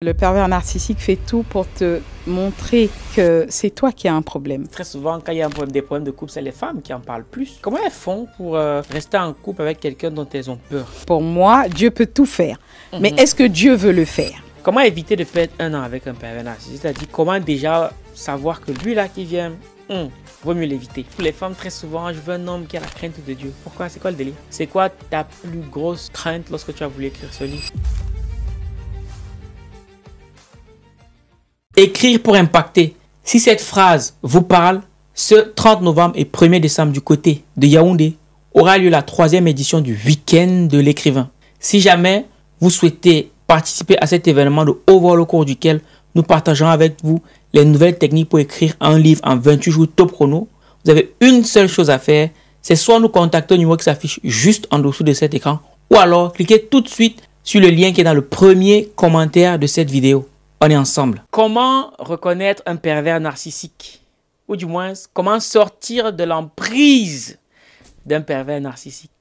Le pervers narcissique fait tout pour te montrer que c'est toi qui as un problème. Très souvent, quand il y a un problème, des problèmes de couple, c'est les femmes qui en parlent plus. Comment elles font pour euh, rester en couple avec quelqu'un dont elles ont peur Pour moi, Dieu peut tout faire. Mhm. Mais est-ce que Dieu veut le faire Comment éviter de perdre un an avec un pervers narcissique C'est-à-dire, comment déjà savoir que lui là qui vient, on hmm, vaut mieux l'éviter. Pour les femmes, très souvent, je veux un homme qui a la crainte de Dieu. Pourquoi C'est quoi le délire C'est quoi ta plus grosse crainte lorsque tu as voulu écrire ce livre Écrire pour impacter. Si cette phrase vous parle, ce 30 novembre et 1er décembre du côté de Yaoundé aura lieu la troisième édition du week-end de l'écrivain. Si jamais vous souhaitez participer à cet événement de haut vol au cours duquel nous partageons avec vous les nouvelles techniques pour écrire un livre en 28 jours top chrono, vous avez une seule chose à faire, c'est soit nous contacter au numéro qui s'affiche juste en dessous de cet écran, ou alors cliquez tout de suite sur le lien qui est dans le premier commentaire de cette vidéo. On est ensemble. Comment reconnaître un pervers narcissique Ou du moins, comment sortir de l'emprise d'un pervers narcissique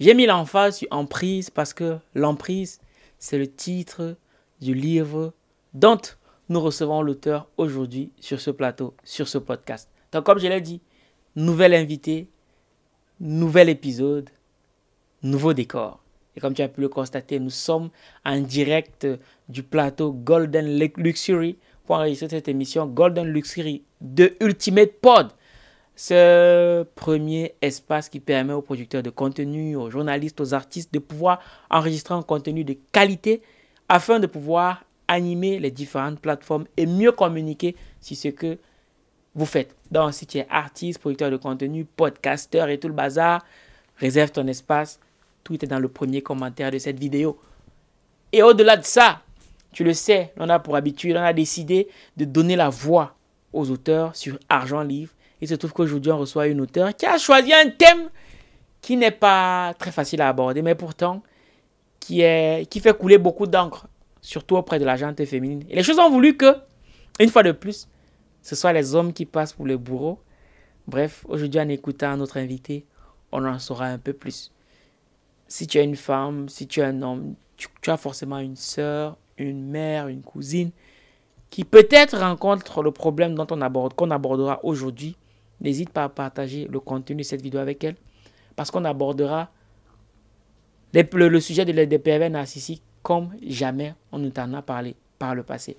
J'ai mis l'emphase sur emprise parce que l'emprise, c'est le titre du livre dont nous recevons l'auteur aujourd'hui sur ce plateau, sur ce podcast. Donc comme je l'ai dit, nouvel invité, nouvel épisode, nouveau décor. Et comme tu as pu le constater, nous sommes en direct du plateau Golden Luxury pour enregistrer cette émission Golden Luxury de Ultimate Pod. Ce premier espace qui permet aux producteurs de contenu, aux journalistes, aux artistes de pouvoir enregistrer un contenu de qualité afin de pouvoir animer les différentes plateformes et mieux communiquer sur ce que vous faites. Donc, si tu es artiste, producteur de contenu, podcaster et tout le bazar, réserve ton espace tout est dans le premier commentaire de cette vidéo. Et au-delà de ça, tu le sais, on a pour habitude, on a décidé de donner la voix aux auteurs sur Argent Livre. Il se trouve qu'aujourd'hui, on reçoit une auteure qui a choisi un thème qui n'est pas très facile à aborder, mais pourtant qui, est, qui fait couler beaucoup d'encre, surtout auprès de la gente féminine. Et les choses ont voulu que, une fois de plus, ce soit les hommes qui passent pour les bourreaux. Bref, aujourd'hui, en écoutant notre invité, on en saura un peu plus si tu as une femme, si tu as un homme, tu, as forcément une soeur, une mère, une cousine qui peut-être rencontre le problème dont on aborde, qu'on abordera aujourd'hui. N'hésite pas à partager le contenu de cette vidéo avec elle parce qu'on abordera le, sujet de des pervers narcissiques comme jamais on ne t'en a parlé par le passé.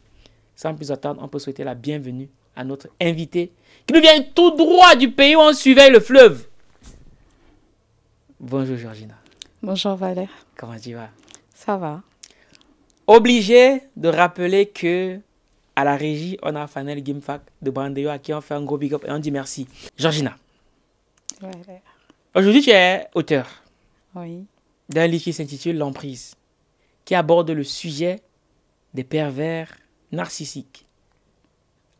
Sans plus attendre, on peut souhaiter la bienvenue à notre invité qui nous vient tout droit du pays où on suivait le fleuve. Bonjour Georgina. Bonjour Valère. Comment tu vas Ça va. Obligé de rappeler que à la régie, on a Fanel Gimfak de Brandeo à qui on fait un gros big up et on dit merci. Georgina. Valère. Aujourd'hui, tu es auteur. Oui. D'un livre qui s'intitule L'emprise, qui aborde le sujet des pervers narcissiques.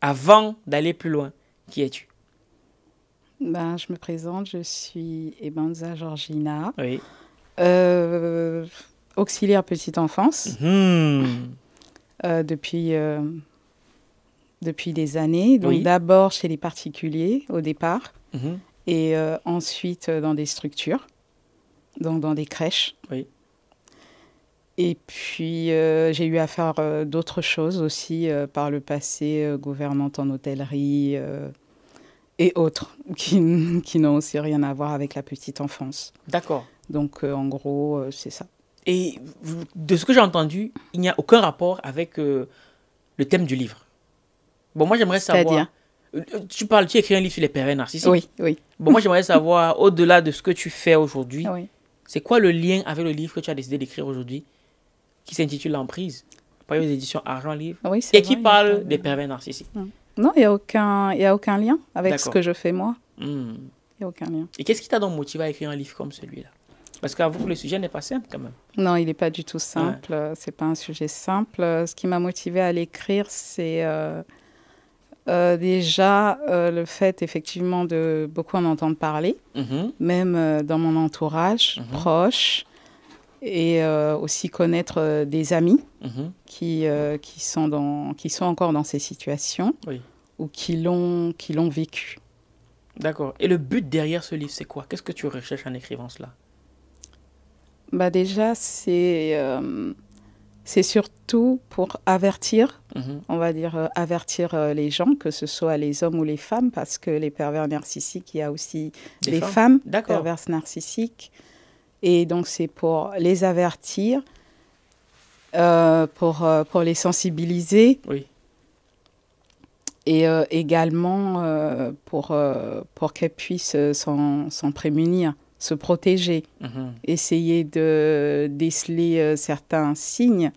Avant d'aller plus loin, qui es-tu ben, Je me présente, je suis Ebanza Georgina. Oui. Euh, auxiliaire petite enfance. Mmh. Euh, depuis, euh, depuis des années. Donc d'abord chez les particuliers au départ, mmh. et ensuite dans des structures, donc dans des crèches. Et puis j'ai eu à faire d'autres choses aussi par le passé, gouvernante en hôtellerie et autres, qui n'ont aussi rien à voir avec la petite enfance. D'accord. Donc, euh, en gros, euh, c'est ça. Et de ce que j'ai entendu, il n'y a aucun rapport avec euh, le thème du livre. Bon, moi, j'aimerais savoir. Tu parles, tu écris un livre sur les pervers narcissiques. Oui, oui. Bon, moi, j'aimerais savoir, au-delà de ce que tu fais aujourd'hui, c'est quoi le lien avec le livre que tu as décidé d'écrire aujourd'hui, qui s'intitule L'emprise, par les éditions Argent Livre, oui, et qui parle des pervers narcissiques Non, il n'y a, aucun, a aucun lien avec ce que je fais moi. Hmm. Il n'y a aucun lien. Et qu'est-ce qui t'a donc motivé à écrire un livre comme celui-là parce qu'à le sujet n'est pas simple quand même. Non, il n'est pas du tout simple. C'est pas un sujet simple. Euh, ce qui m'a motivée à l'écrire, c'est euh, euh, déjà le fait effectivement de beaucoup en entendre parler, mhm. même dans mon entourage mhm. proche, et aussi connaître des amis mhm. qui, sont encore dans ces situations ou qui l'ont vécu. D'accord. Et le but derrière ce livre, c'est quoi Qu'est-ce que tu recherches en écrivant cela bah Déjà, euh, c'est surtout pour avertir, mhm. on va dire euh, avertir euh, les gens, que ce soit les hommes ou les femmes, parce que les pervers narcissiques, il y a aussi les femmes, femmes perverses narcissiques. Et donc, c'est pour les avertir, pour, pour les sensibiliser. Et également pour, pour qu'elles puissent s'en prémunir se protéger, mhm. essayer de déceler euh, certains signes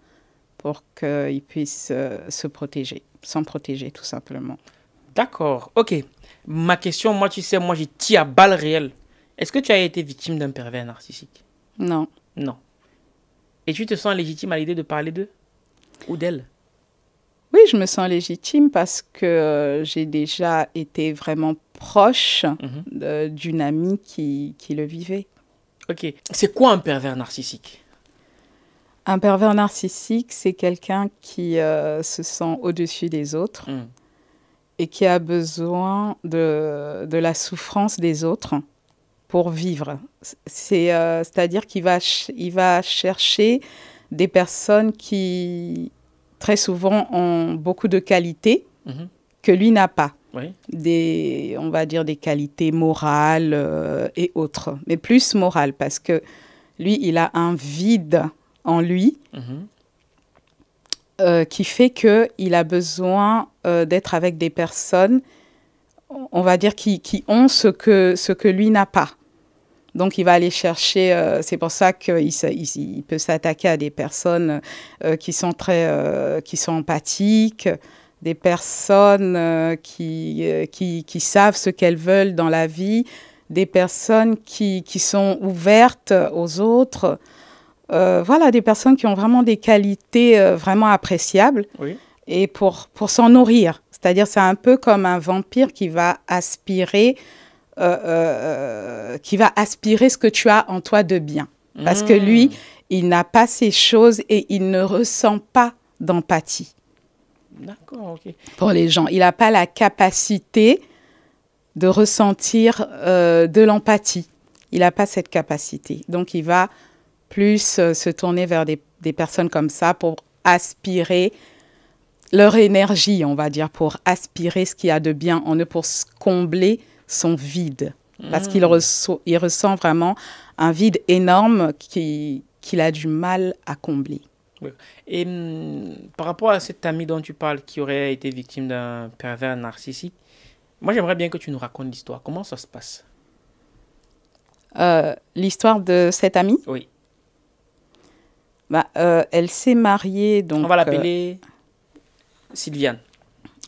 pour qu'ils puissent euh, se protéger, s'en protéger tout simplement. D'accord, ok. Ma question, moi tu sais, moi j'ai tiré à balles réelles. Est-ce que tu as été victime d'un pervers narcissique Non. Non. Et tu te sens légitime à l'idée de parler d'eux ou d'elle Oui, je me sens légitime parce que euh, j'ai déjà été vraiment proche mhm. d'une amie qui, le vivait. Ok. C'est quoi un pervers narcissique Un pervers narcissique, c'est quelqu'un qui euh, se sent au-dessus des autres hmm. et qui a besoin de, la souffrance des autres pour vivre. C'est, euh, à dire qu'il va, va chercher des personnes qui, très souvent, ont beaucoup de qualités mhm. que lui n'a pas des, on va dire, des qualités morales euh, et autres, mais plus morales, parce que lui, il a un vide en lui mhm. euh, qui fait qu'il a besoin euh, d'être avec des personnes, on va dire, qui, ont ce que, ce que lui n'a pas. Donc, il va aller chercher. c'est pour ça qu'il il, peut s'attaquer à des personnes qui sont très, qui sont empathiques, des personnes euh, euh, qui, qui, savent ce qu'elles veulent dans la vie, des personnes qui, qui sont ouvertes aux autres. Euh, voilà, des personnes qui ont vraiment des qualités vraiment appréciables. Et pour, pour s'en nourrir. C'est-à-dire, c'est un peu comme un vampire qui va aspirer, qui va aspirer ce que tu as en toi de bien. Parce que hmm. lui, il n'a pas ces choses et il ne ressent pas d'empathie. D'accord, Pour les gens. Il n'a pas la capacité de ressentir euh, de l'empathie. Il n'a pas cette capacité. Donc, il va plus euh, se tourner vers des, personnes comme ça pour aspirer leur énergie, on va dire, pour aspirer ce qu'il y a de bien en eux, pour combler son vide. Parce qu'il hmm. ressent vraiment un vide énorme qu'il a du mal à combler. Et hum, par rapport à cette amie dont tu parles qui aurait été victime d'un pervers narcissique, moi j'aimerais bien que tu nous racontes l'histoire. Comment ça se passe euh, L'histoire de cette amie? Oui. Bah, euh, elle s'est mariée donc. On va euh, l'appeler Sylviane.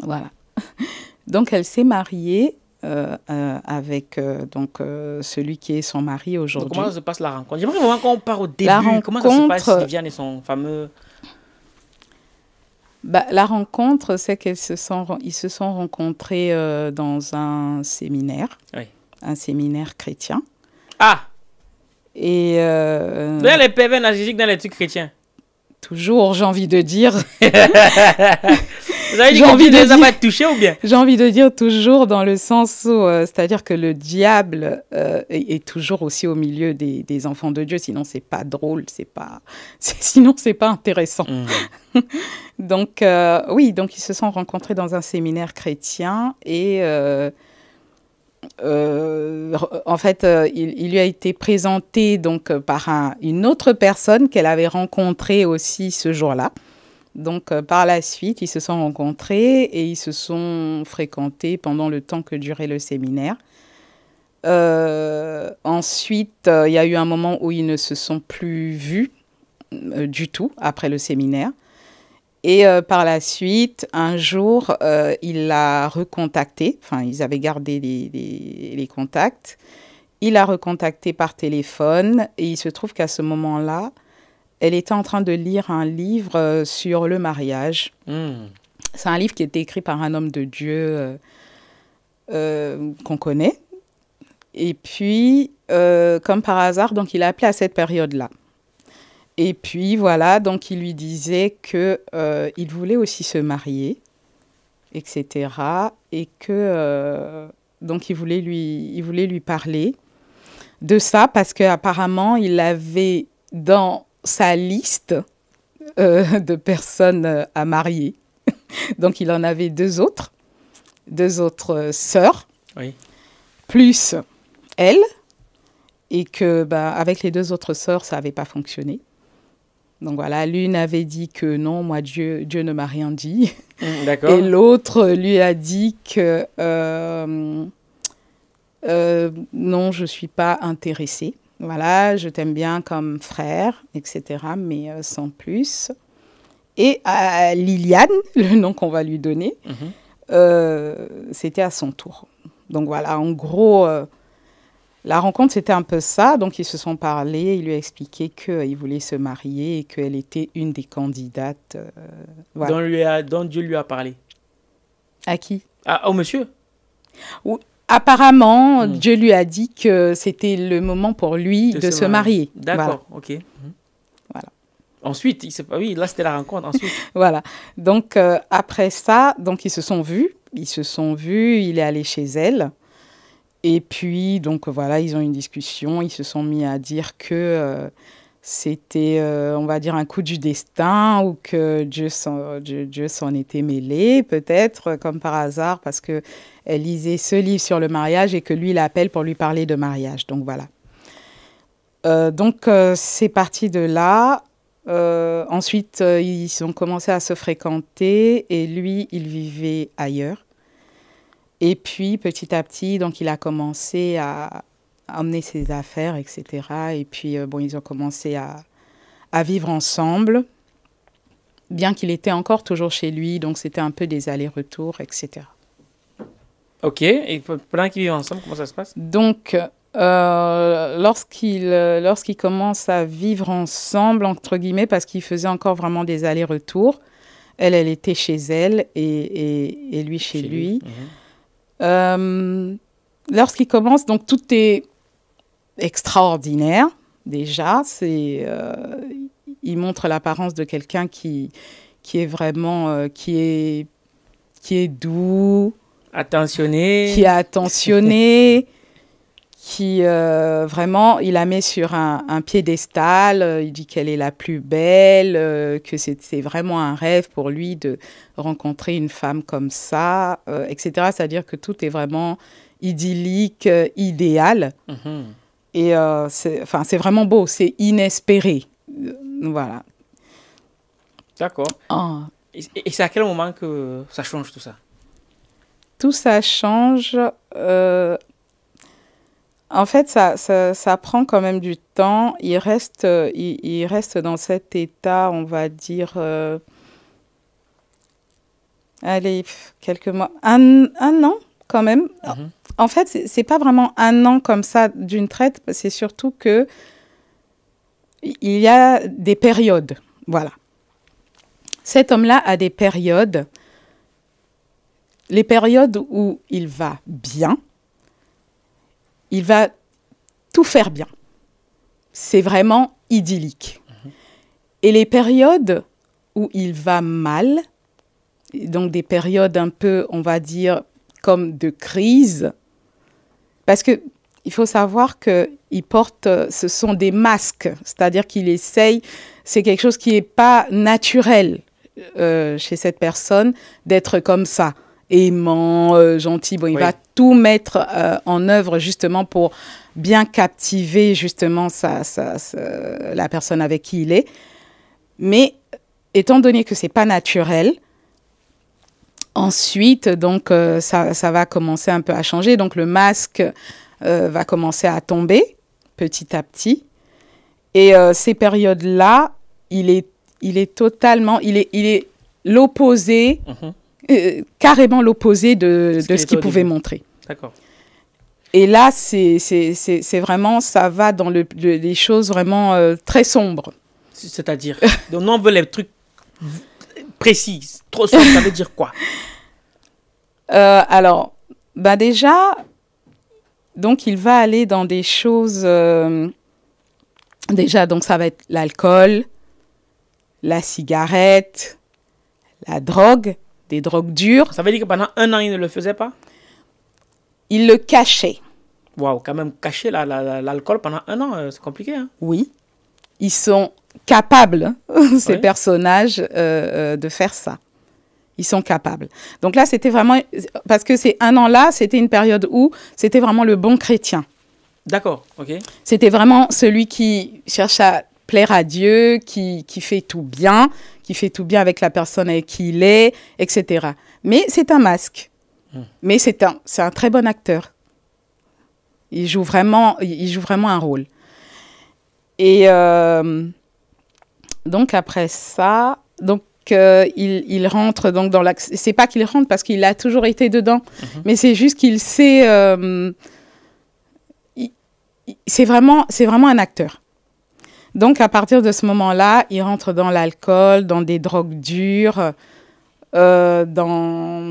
Voilà. donc elle s'est mariée euh, euh, avec euh, donc euh, celui qui est son mari aujourd'hui. Comment se passe la rencontre J'aimerais quand on part au début. La rencontre... Comment ça se passe, Viviane et son fameux... Bah, la rencontre, c'est qu'ils se sont, ils se sont rencontrés dans un séminaire, oui. un séminaire chrétien. Ah Et... Dans les pervers narcissiques dans les trucs chrétiens. Toujours, j'ai envie de dire. Vous ou bien J'ai envie de dire toujours dans le sens où, euh, c'est-à-dire que le diable euh, est, toujours aussi au milieu des, enfants de Dieu, sinon c'est pas drôle, c'est pas, sinon c'est pas intéressant. Mmh. donc euh, oui, donc ils se sont rencontrés dans un séminaire chrétien et en fait, il, lui a été présenté donc par une autre personne qu'elle avait rencontrée aussi ce jour-là. Donc euh, par la suite, ils se sont rencontrés et ils se sont fréquentés pendant le temps que durait le séminaire. Euh, ensuite, euh, il y a eu un moment où ils ne se sont plus vus du tout après le séminaire. Et par la suite, un jour, il l'a recontacté, enfin ils avaient gardé les, les contacts. Il l'a recontacté par téléphone et il se trouve qu'à ce moment-là, elle était en train de lire un livre euh, sur le mariage. Hmm. C'est un livre qui était écrit par un homme de Dieu euh, euh, qu'on connaît. Et puis, comme par hasard, donc il a appelé à cette période-là. Et puis voilà, donc il lui disait que il voulait aussi se marier, etc. Et que donc il voulait lui, il voulait lui parler de ça parce que apparemment il avait dans sa liste euh, de personnes euh, à marier. Donc il en avait deux autres, deux autres euh, sœurs, plus elle, et que bah, avec les deux autres sœurs, ça n'avait pas fonctionné. Donc voilà, l'une avait dit que non, moi Dieu, Dieu ne m'a rien dit. Mmh, et l'autre lui a dit que non, je ne suis pas intéressée. Voilà, je t'aime bien comme frère, etc., mais euh, sans plus. Et à Liliane, le nom qu'on va lui donner, mhm. euh, c'était à son tour. Donc voilà, en gros, euh, la rencontre, c'était un peu ça. Donc ils se sont parlé, il lui a expliqué qu'il voulait se marier et qu'elle était une des candidates. Dont, lui a, Dieu lui a parlé. À qui ah, Au monsieur oui. Apparemment, hmm. Dieu lui a dit que c'était le moment pour lui de, se, marier. D'accord, ok. Voilà. Ensuite, il pas... oui, là c'était la rencontre. Ensuite. voilà. Donc euh, après ça, donc ils se sont vus, ils se sont vus. Il est allé chez elle. Et puis donc voilà, ils ont une discussion. Ils se sont mis à dire que euh, c'était, euh, on va dire, un coup du destin ou que Dieu s'en, Dieu s'en était mêlé, peut-être comme par hasard, parce que elle euh, lisait ce livre sur le mariage et que lui l'appelle pour lui parler de mariage. Donc voilà. Euh, donc euh, c'est parti de là. ensuite, ils ont commencé à se fréquenter et lui, il vivait ailleurs. Et puis, petit à petit, donc il a commencé à emmener ses affaires, etc. Et puis, bon, ils ont commencé à, à vivre ensemble, bien qu'il était encore toujours chez lui, donc c'était un peu des allers-retours, etc. Ok, et plein qu'ils vivent ensemble, comment ça se passe Donc, euh, lorsqu'ils euh, commencent à vivre ensemble, entre guillemets, parce qu'ils faisaient encore vraiment des allers-retours, elle, elle était chez elle et, et, lui chez, lui. Mhm. Euh, lorsqu'ils commencent, donc tout est extraordinaire déjà. C'est, euh, il montre l'apparence de quelqu'un qui, qui est vraiment, qui, est, qui est doux, Attentionné. Qui a attentionné, qui euh, vraiment, il la met sur un, piédestal, euh, il dit qu'elle est la plus belle, euh, que c'est vraiment un rêve pour lui de rencontrer une femme comme ça, etc. C'est-à-dire que tout est vraiment idyllique, idéal. Mhm. et Et c'est vraiment beau, c'est inespéré. Voilà. D'accord. Ah. et c'est à quel moment que ça change tout ça tout ça change. Euh, en fait, ça, ça, prend quand même du temps. Il reste, euh, il, reste dans cet état, on va dire, euh, allez, quelques mois, un, an quand même. Mhm. En fait, ce n'est pas vraiment un an comme ça d'une traite, c'est surtout que il y a des périodes. Voilà. Cet homme-là a des périodes les périodes où il va bien, il va tout faire bien. C'est vraiment idyllique. Mhm. Et les périodes où il va mal, donc des périodes un peu, on va dire, comme de crise, parce que il faut savoir qu'il porte, ce sont des masques, c'est-à-dire qu'il essaye, c'est quelque chose qui n'est pas naturel euh, chez cette personne d'être comme ça aimant, euh, gentil. Bon, il va tout mettre euh, en œuvre justement pour bien captiver justement sa, la personne avec qui il est. Mais étant donné que c'est pas naturel, ensuite donc euh, ça, ça, va commencer un peu à changer. Donc le masque va commencer à tomber petit à petit. Et ces périodes-là, il est, il est totalement, il est, il est l'opposé. Mhm. Euh, carrément l'opposé de, ce qu'il pouvait montrer. D'accord. Et là, c'est vraiment, ça va dans les choses vraiment euh, très sombres. C'est-à-dire, on veut les trucs précis. Trop sombre, ça veut dire quoi euh, Alors, bah déjà, donc il va aller dans des choses. déjà, donc ça va être l'alcool, la cigarette, la drogue des drogues dures. Ça veut dire que pendant un an, il ne le faisait pas Il le cachait. Waouh, quand même, cacher l'alcool pendant un an, euh, c'est compliqué. Hein? Oui. Ils sont capables, hein, ces personnages, euh, euh, de faire ça. Ils sont capables. Donc là, c'était vraiment. Parce que ces un an là, c'était une période où c'était vraiment le bon chrétien. D'accord, ok. C'était vraiment celui qui cherche à plaire à Dieu, qui, qui fait tout bien, qui fait tout bien avec la personne avec qui il est, etc. Mais c'est un masque. Hmm. Mais c'est un, c'est un très bon acteur. Il joue vraiment, il joue vraiment un rôle. Et euh, donc après ça, donc euh, il, il, rentre donc dans la. C'est pas qu'il rentre parce qu'il a toujours été dedans, mhm. mais c'est juste qu'il sait. Euh, c'est vraiment, c'est vraiment un acteur. Donc, à partir de ce moment-là, il rentre dans l'alcool, dans des drogues dures, euh, dans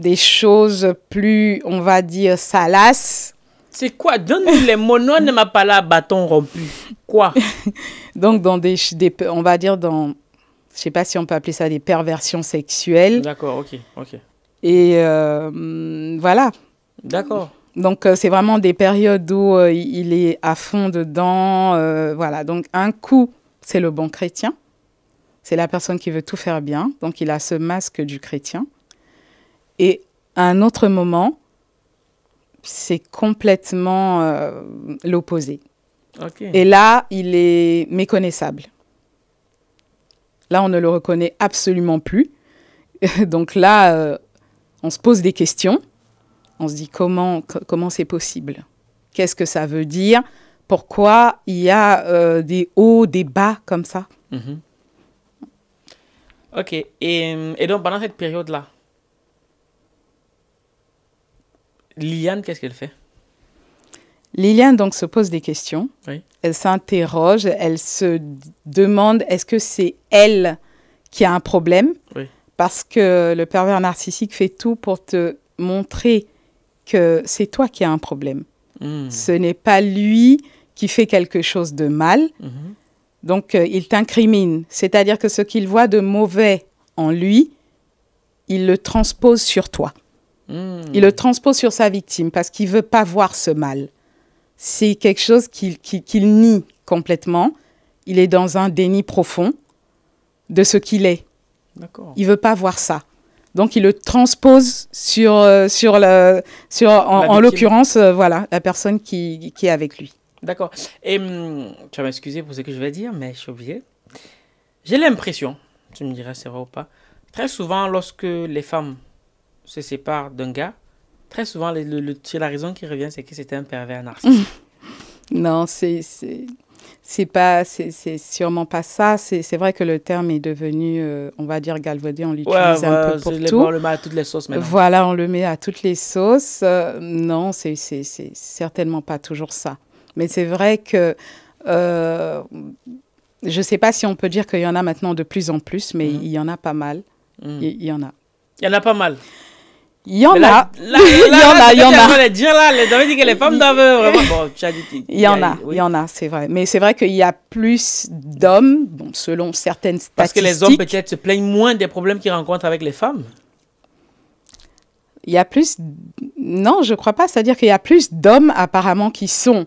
des choses plus, on va dire, salaces. C'est quoi Donne-nous les mots. ne m'a pas là, bâton rompu. Quoi Donc, dans des, on va dire dans je ne sais pas si on peut appeler ça des perversions sexuelles. D'accord, ok, ok. Et euh, mm, voilà. D'accord. Donc euh, c'est vraiment des périodes où euh, il est à fond dedans. Euh, voilà, donc un coup, c'est le bon chrétien. C'est la personne qui veut tout faire bien. Donc il a ce masque du chrétien. Et un autre moment, c'est complètement l'opposé. Et là, il est méconnaissable. Là, on ne le reconnaît absolument plus. Donc là, on se pose des questions on se dit comment comment c'est possible Qu'est-ce que ça veut dire Pourquoi il y a euh, des hauts, des bas comme ça mm-hmm. Ok. Et, donc pendant cette période-là, Liliane, qu'est-ce qu'elle fait Liliane donc se pose des questions. Elle s'interroge, elle se demande est-ce que c'est elle qui a un problème Parce que le pervers narcissique fait tout pour te montrer c'est toi qui as un problème. Hmm. Ce n'est pas lui qui fait quelque chose de mal. Mhm. Donc, euh, il t'incrimine. C'est-à-dire que ce qu'il voit de mauvais en lui, il le transpose sur toi. Hmm. Il le transpose sur sa victime parce qu'il veut pas voir ce mal. C'est quelque chose qu'il nie complètement. Il est dans un déni profond de ce qu'il est. Il veut pas voir ça. Donc il le transpose sur, euh, sur, la, sur en, l'occurrence, euh, voilà, la personne qui, qui est avec lui. D'accord. Et hum, tu vas m'excuser pour ce que je vais dire, mais je suis J'ai l'impression, tu me diras c'est vrai ou pas, très souvent lorsque les femmes se séparent d'un gars, très souvent la raison qui revient, c'est que c'était un pervers narcissique. non, c'est c'est pas, c'est sûrement pas ça. C'est vrai que le terme est devenu, euh, on va dire galvaudé, on l'utilise un peu pour on le met à toutes les sauces maintenant. Voilà, on le met à toutes les sauces. Euh, non, c'est certainement pas toujours ça. Mais c'est vrai que euh, je ne sais pas si on peut dire qu'il y en a maintenant de plus en plus, mais mhm. il y en a pas mal. Mhm. il y en a. Il y en a pas mal. Il y en a. Il y en a, il y en a. dire là, les femmes vraiment. Il y en a, il y en a, c'est vrai. Mais c'est vrai qu'il y a plus d'hommes, selon certaines statistiques. Parce que les hommes peut-être se plaignent moins des problèmes qu'ils rencontrent avec les femmes. Il y a plus. Non, je crois pas. C'est-à-dire qu'il y a plus d'hommes apparemment qui sont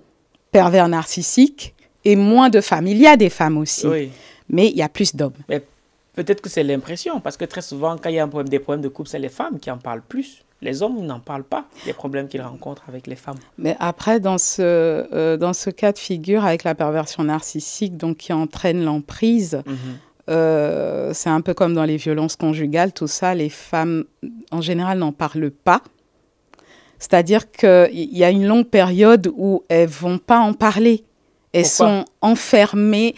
pervers narcissiques et moins de femmes. Il y a des femmes aussi. Oui. Mais il y a plus d'hommes. Mais Peut-être que c'est l'impression, parce que très souvent, quand il y a un problème, des problèmes de couple, c'est les femmes qui en parlent plus. Les hommes n'en parlent pas, les problèmes qu'ils rencontrent avec les femmes. Mais après, dans ce, euh, dans ce cas de figure, avec la perversion narcissique, donc qui entraîne l'emprise, mhm. euh, c'est un peu comme dans les violences conjugales, tout ça, les femmes, en général, n'en parlent pas. C'est-à-dire qu'il y a une longue période où elles vont pas en parler. Elles sont enfermées.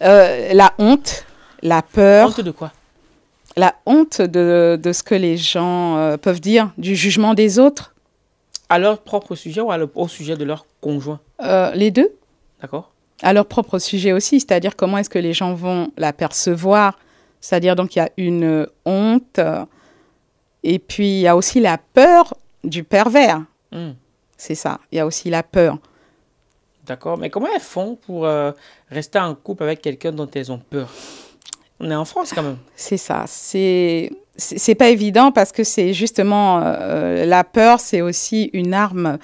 Euh, la honte, la peur. Honte de quoi La honte de, ce que les gens euh, peuvent dire, du jugement des autres. À leur propre sujet ou au sujet de leur conjoint euh, Les deux. D'accord. À leur propre sujet aussi, c'est-à-dire comment est-ce que les gens vont la percevoir. C'est-à-dire donc il y a une honte euh, et puis il y a aussi la peur du pervers. Hmm. C'est ça, il y a aussi la peur. D'accord, mais comment elles font pour rester en couple avec quelqu'un dont elles ont peur on est en France quand même. C'est ça. C'est c'est pas évident parce que c'est justement euh, la peur, c'est aussi une arme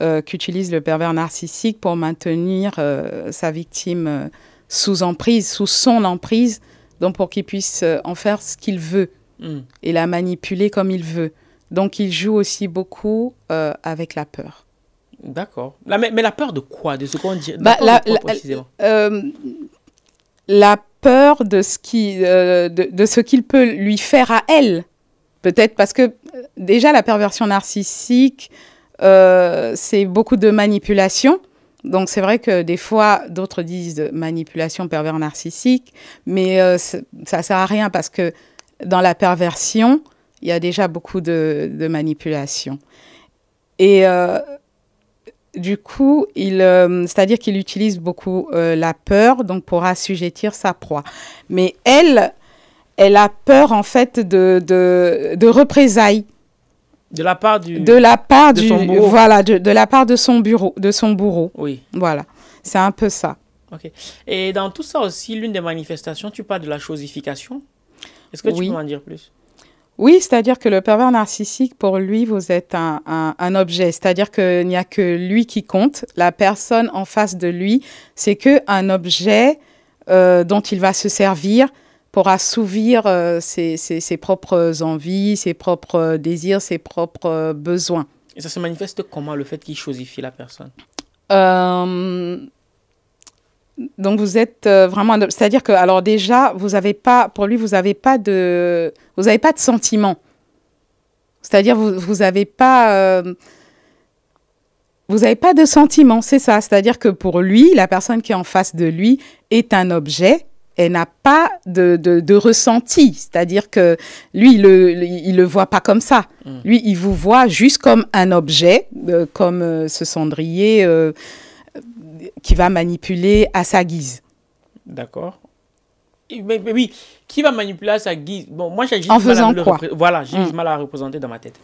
euh, qu'utilise le pervers narcissique pour maintenir euh, sa victime sous emprise, sous son emprise, donc pour qu'il puisse en faire ce qu'il veut hmm. et la manipuler comme il veut. Donc il joue aussi beaucoup avec la peur. D'accord. Mais, mais, la peur de quoi De ce qu'on dit bah, la, précisément peur de ce qu'il euh, de, ce qu'il peut lui faire à elle. Peut-être parce que euh, déjà la perversion narcissique, euh, c'est beaucoup de manipulation. Donc c'est vrai que des fois, d'autres disent manipulation pervers narcissique, mais ça ça sert à rien parce que dans la perversion, il y a déjà beaucoup de, de manipulation. Et du coup, il, euh, c'est-à-dire qu'il utilise beaucoup euh, la peur donc pour assujettir sa proie. Mais elle, elle a peur en fait de, de, représailles. De la part du. De la part de Son bureau. Voilà, de, la part de son bureau, de son bourreau. Oui. Voilà, c'est un peu ça. Ok. Et dans tout ça aussi, l'une des manifestations, tu parles de la chosification. Est-ce que tu peux en dire plus oui, c'est-à-dire que le pervers narcissique, pour lui, vous êtes un, objet. C'est-à-dire qu'il n'y a que lui qui compte. La personne en face de lui, c'est que un objet euh, dont il va se servir pour assouvir euh, ses, propres envies, ses propres désirs, ses propres besoins. Et ça se manifeste comment le fait qu'il choisifie la personne euh, donc vous êtes euh, vraiment, c'est-à-dire que alors déjà vous avez pas, pour lui vous n'avez pas de, vous avez pas de sentiment. C'est-à-dire vous vous pas, euh, vous n'avez pas de sentiments, c'est ça. C'est-à-dire que pour lui, la personne qui est en face de lui est un objet. Elle n'a pas de, de, ressenti. C'est-à-dire que lui, il le, le voit pas comme ça. Mmh. Lui, il vous voit juste comme un objet, euh, comme ce cendrier qui va manipuler à sa guise. D'accord. Mais, oui, qui va manipuler à sa guise Bon, moi, j'ai juste, en faisant mal, à quoi? Le voilà, j'ai hmm. mal à représenter dans ma tête.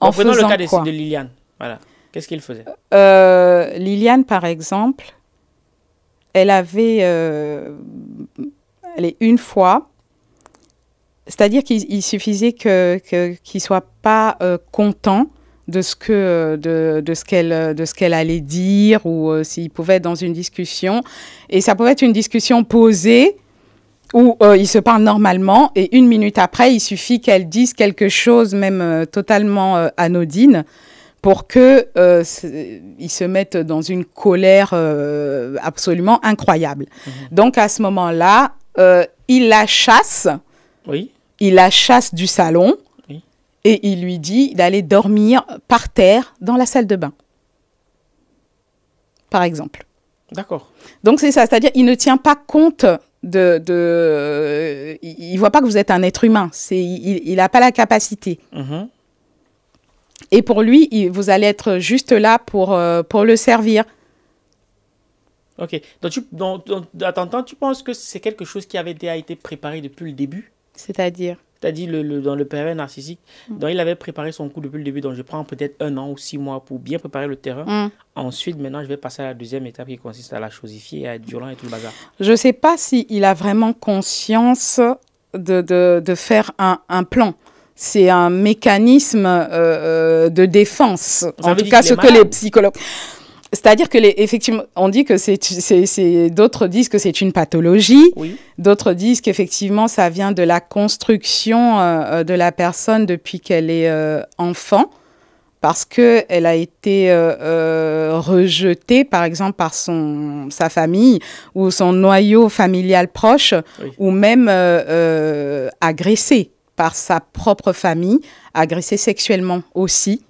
en faisant le cas De, Liliane. Voilà. Qu'est-ce qu'il faisait euh, euh, Liliane, par exemple, elle avait. Euh, elle est une fois. C'est-à-dire qu'il suffisait qu'il que, qu'il soit pas content de ce que euh, de, ce qu'elle euh, de ce qu'elle allait dire ou euh, s'il pouvait être dans une discussion et ça pouvait être une discussion posée où il ils se parlent normalement et une minute après il suffit qu'elle dise quelque chose même totalement anodine pour que ils se mettent dans une colère absolument incroyable. Mhm. Donc à ce moment-là, il la chasse. Oui. Il la chasse du salon et il lui dit d'aller dormir par terre dans la salle de bain, par exemple. D'accord. Donc c'est ça, c'est-à-dire il ne tient pas compte de, de... il voit pas que vous êtes un être humain, c'est il n'a pas la capacité. Mm-hmm. Et pour lui, vous allez être juste là pour, euh, le servir. Ok. Donc, tu, attends, tu penses que c'est quelque chose qui avait été préparé depuis le début C'est-à-dire cest dit le, dans le pervers narcissique, mm. dont il avait préparé son coup depuis le début, dont je prends peut-être un an ou six mois pour bien préparer le terrain. Mm. Ensuite, maintenant, je vais passer à la deuxième étape qui consiste à la chosifier, à être violent et tout le bazar. Je ne sais pas s'il a vraiment conscience de, de, de faire un, un plan c'est un mécanisme euh, euh, de défense. en tout cas, ce que les psychologues. C'est-à-dire que les, effectivement, on dit que c'est, d'autres disent que c'est une pathologie, d'autres disent qu'effectivement ça vient de la construction euh, euh, de la personne depuis qu'elle est euh, enfant, parce que elle a été rejetée, par exemple, par son sa famille ou son noyau familial proche, ou même agressée par sa propre famille, agressée sexuellement aussi,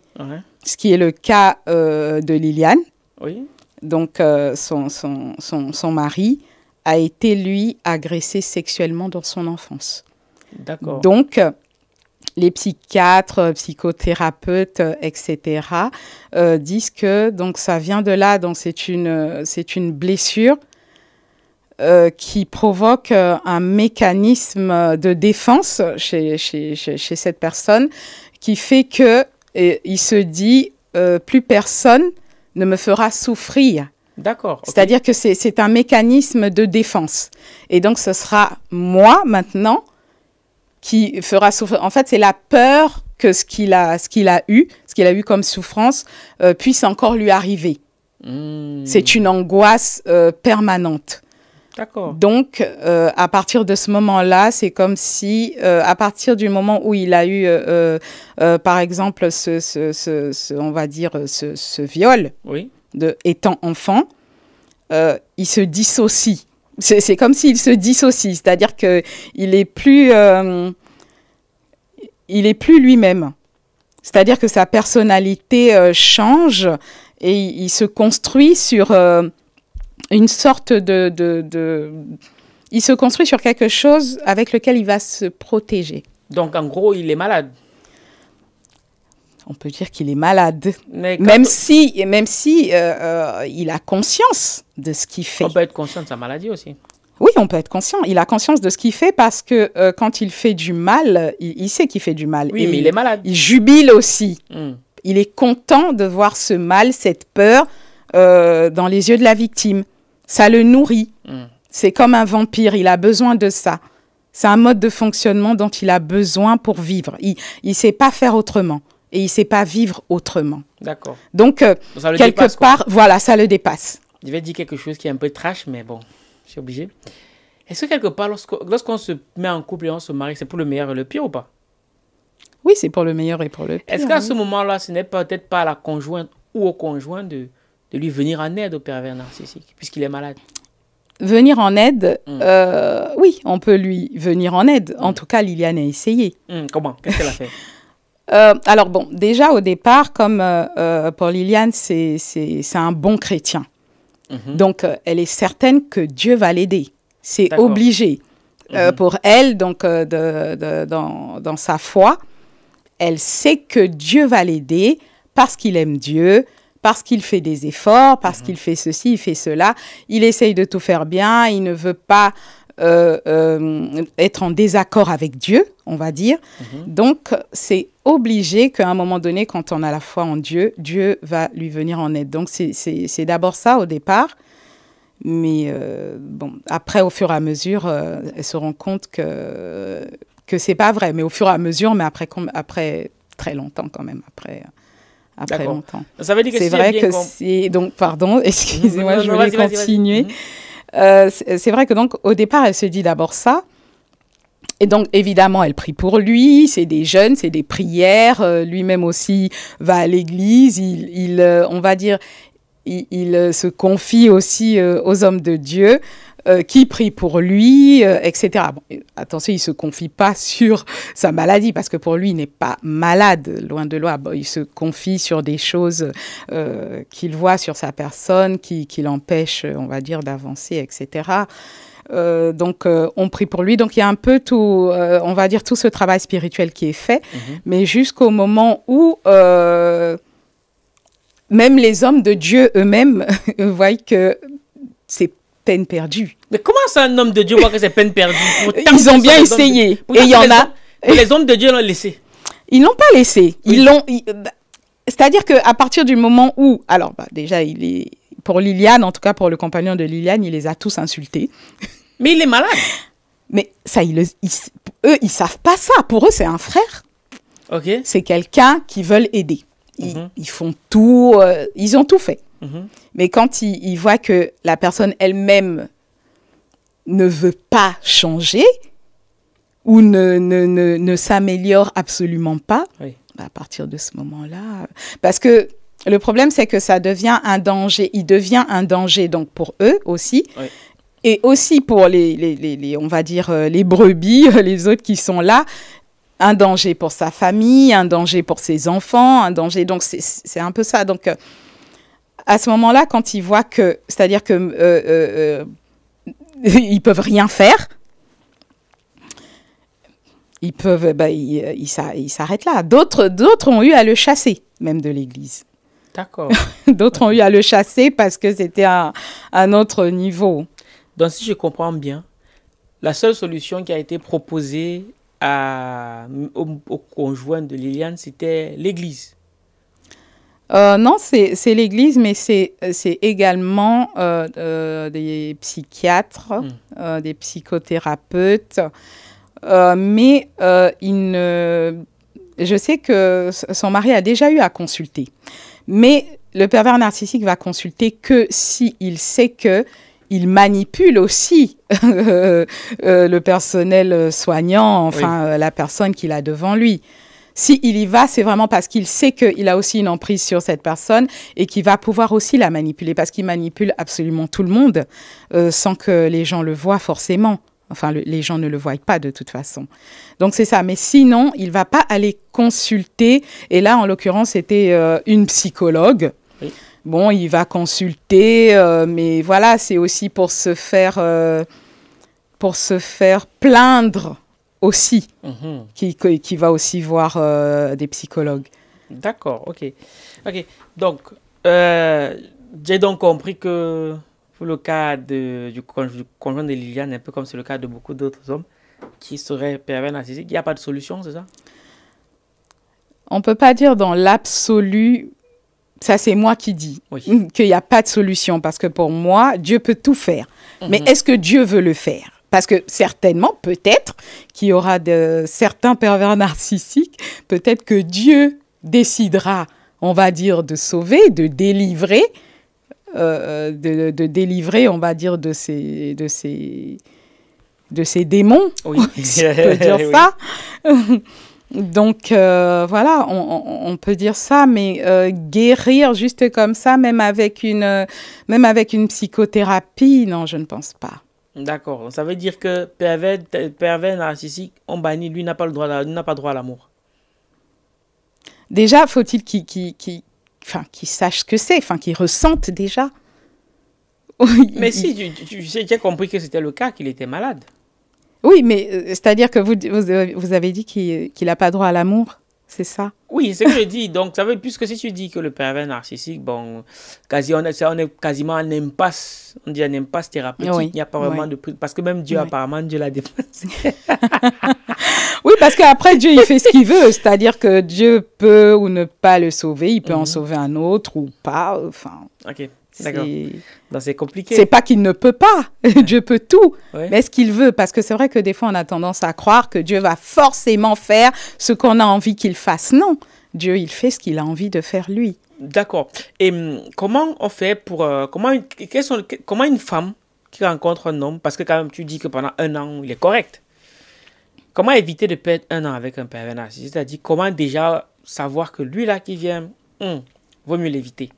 ce qui est le cas de Liliane oui. Donc, euh, son, son, son, mari a été, lui, agressé sexuellement dans son enfance. D'accord. Donc, euh, les psychiatres, psychothérapeutes, euh, etc., disent que donc, ça vient de là, donc c'est une, c'est une blessure qui provoque un mécanisme de défense chez, chez, chez, cette personne qui fait que il se dit plus personne ne me fera souffrir. D'accord. C'est-à-dire que c'est un mécanisme de défense. Et donc, ce sera moi maintenant qui fera souffrir. En fait, c'est la peur que ce qu'il a, ce a eu, ce qu'il a eu comme souffrance, euh, puisse encore lui arriver. Hmm. C'est une angoisse euh, permanente. Donc, euh, à partir de ce moment-là, c'est comme si, euh, à partir du moment où il a eu, euh, par exemple, ce, on va dire, ce, viol, oui. de, étant enfant, il se dissocie. C'est, c'est comme s'il se dissocie, c'est-à-dire qu'il est plus, il est plus lui-même. C'est-à-dire que sa personnalité change et il, il, se construit sur une sorte de, de, de, Il se construit sur quelque chose avec lequel il va se protéger. Donc en gros, il est malade. On peut dire qu'il est malade, même, s'il si, même si euh, euh, il a conscience de ce qu'il fait. On peut être conscient de sa maladie aussi. Oui, on peut être conscient. Il a conscience de ce qu'il fait parce que euh, quand il fait du mal, il, sait qu'il fait du mal. Oui, mais il, est malade. Il jubile aussi. Hmm. Il est content de voir ce mal, cette peur dans les yeux de la victime ça le nourrit. Mm. C'est comme un vampire, il a besoin de ça. C'est un mode de fonctionnement dont il a besoin pour vivre. Il ne sait pas faire autrement et il ne sait pas vivre autrement. D'accord. Donc, euh, quelque part, voilà, ça le dépasse. Je vais dire quelque chose qui est un peu trash, mais bon, je suis obligé. Est-ce que quelque part, lorsqu'on se met en couple et on se marie, c'est pour le meilleur et le pire ou pas Oui, c'est pour le meilleur et pour le pire. Est-ce qu'à hein. ce moment-là, ce n'est peut-être pas à la conjointe ou au conjoint de de lui venir en aide au pervers narcissique, puisqu'il est malade venir en aide, mm. euh, oui, on peut lui venir en aide. En mm. tout cas, Liliane a essayé. Mm, comment Qu'est-ce qu'elle a fait euh, alors bon, déjà au départ, comme euh, pour Liliane, c'est un bon chrétien. Mm-hmm. Donc elle est certaine que Dieu va l'aider. C'est obligé mm-hmm. pour elle, donc de, dans, dans, sa foi. Elle sait que Dieu va l'aider parce qu'il aime Dieu, parce qu'il fait des efforts, parce mhm. qu'il fait ceci, il fait cela, il essaye de tout faire bien, il ne veut pas euh, euh, être en désaccord avec Dieu, on va dire. Mhm. Donc, c'est obligé qu'à un moment donné, quand on a la foi en Dieu, Dieu va lui venir en aide. Donc, c'est d'abord ça au départ. Mais euh, bon, après, au fur et à mesure, elle se rend compte que que c'est pas vrai. Mais au fur et à mesure, mais après, après très longtemps quand même, après après longtemps. Ça veut dire que c'est vrai que si donc pardon, excusez-moi, je voulais continuer. Mhm. Euh, c'est vrai que donc au départ, elle se dit d'abord ça. Et donc, évidemment, elle prie pour lui, c'est des jeunes, c'est des prières, euh, lui-même aussi va à l'église, il, il euh, on va dire, il, il se confie aussi aux hommes de Dieu. Euh, qui prie pour lui, euh, etc. attention, il ne se confie pas sur sa maladie, parce que pour lui, il n'est pas malade, loin de là. il se confie sur des choses euh, qu'il voit sur sa personne, qui, qui l'empêchent, on va dire, d'avancer, etc. donc on prie pour lui. Donc il y a un peu tout, on va dire tout ce travail spirituel qui est fait, mhm. mais jusqu'au moment où même les hommes de Dieu eux-mêmes voient que c'est peine perdue. Mais comment ça, un homme de Dieu voit que c'est peine perdue Ils ont bien essayé. Et il y en a. les hommes de Dieu l'ont laissé. Ils l'ont pas laissé. Ils l'ont. C'est-à-dire qu'à partir du moment où, alors bah, déjà, il est pour Liliane, en tout cas pour le compagnon de Liliane, il les a tous insultés. Mais il est malade. Mais ça, ils, ils, eux, ils savent pas ça. Pour eux, c'est un frère. Ok. C'est quelqu'un qui veulent aider. Ils, mhm. font tout, euh, ils ont tout fait. Mhm. Mais quand il, voit que la personne elle-même ne veut pas changer ou ne, ne, ne, s'améliore absolument pas, bah, à partir de ce moment-là, parce que le problème, c'est que ça devient un danger. Il devient un danger donc pour eux aussi. Et aussi pour les, les, les, on va dire, euh, les brebis, les autres qui sont là, un danger pour sa famille, un danger pour ses enfants, un danger. Donc, c'est un peu ça. Donc, euh, à ce moment-là, quand ils voient que, c'est-à-dire que euh, euh, euh ils peuvent rien faire, ils peuvent, bah, euh, ils s'arrêtent là. D'autres, d'autres ont eu à le chasser, même de l'Église. D'accord. d'autres ont eu à le chasser parce que c'était à un autre niveau. Donc, si je comprends bien, la seule solution qui a été proposée à, au conjoint de Liliane, c'était l'Église. Euh, non, c'est l'Église, mais c'est euh, également euh, des psychiatres, hmm. des psychothérapeutes. mais je sais que son mari a déjà eu à consulter. Mais le pervers narcissique va consulter que s'il sait que il manipule aussi le personnel soignant, enfin la personne qu'il a devant lui. S'il il y va, c'est vraiment parce qu'il sait qu'il a aussi une emprise sur cette personne et qu'il va pouvoir aussi la manipuler parce qu'il manipule absolument tout le monde euh, sans que les gens le voient forcément. Enfin, les gens ne le voient pas de toute façon. Donc c'est ça. Mais sinon, il va pas aller consulter. Et là, en l'occurrence, c'était euh, une psychologue. Bon, il va consulter, euh, mais voilà, c'est aussi pour se faire, pour se faire plaindre aussi, mhm. qui, va aussi voir euh, des psychologues. D'accord, ok. Ok, donc, euh, j'ai donc compris que pour le cas de, du, conjoint de Liliane, un peu comme c'est le cas de beaucoup d'autres hommes qui seraient pervers narcissiques, il n'y a pas de solution, c'est ça On ne peut pas dire dans l'absolu, ça c'est moi qui dis, qu'il n'y a pas de solution, parce que pour moi, Dieu peut tout faire. Mhm. Mais est-ce que Dieu veut le faire parce que certainement, peut-être qu'il y aura de, certains pervers narcissiques, peut-être que Dieu décidera, on va dire, de sauver, de délivrer, euh, euh, de, délivrer, on va dire, de ces, de ces, de ces démons, oui. Euh, on peut dire ça. Donc voilà, on, peut dire ça, mais guérir juste comme ça, même avec une, même avec une psychothérapie, non, je ne pense pas. D'accord. Ça veut dire que pervers, narcissique, on bannit, lui n'a pas le droit, n'a pas droit à l'amour. Déjà, faut-il qu'il sache ce que c'est, enfin qu'il ressente déjà. mais si, tu, compris que c'était le cas, qu'il était malade. Oui, mais euh, c'est-à-dire que vous, vous, vous, avez dit qu'il n'a pas droit à l'amour. C'est ça. Oui, c'est ce que je dis. Donc, ça veut puisque si tu dis que le pervers narcissique, bon, on, est, quasiment en impasse. On dit un impasse thérapeutique. il n'y a pas vraiment de Parce que même Dieu, apparemment, Dieu l'a dépassé. oui, parce qu'après, Dieu, il fait ce qu'il veut. C'est-à-dire que Dieu peut ou ne pas le sauver. Il peut en mhm. sauver un autre ou pas. Enfin. OK c'est compliqué. C'est pas qu'il ne peut pas. Dieu peut tout. Mais ce qu'il veut Parce que c'est vrai que des fois, on a tendance à croire que Dieu va forcément faire ce qu'on a envie qu'il fasse. Non. Dieu, il fait ce qu'il a envie de faire lui. D'accord. Et hum, comment on fait pour. Euh, comment, une, sont, comment une femme qui rencontre un homme, parce que quand même, tu dis que pendant un an, il est correct. Comment éviter de perdre un an avec un pervers narcissique C'est-à-dire, comment déjà savoir que lui, là, qui vient, hum, vaut mieux l'éviter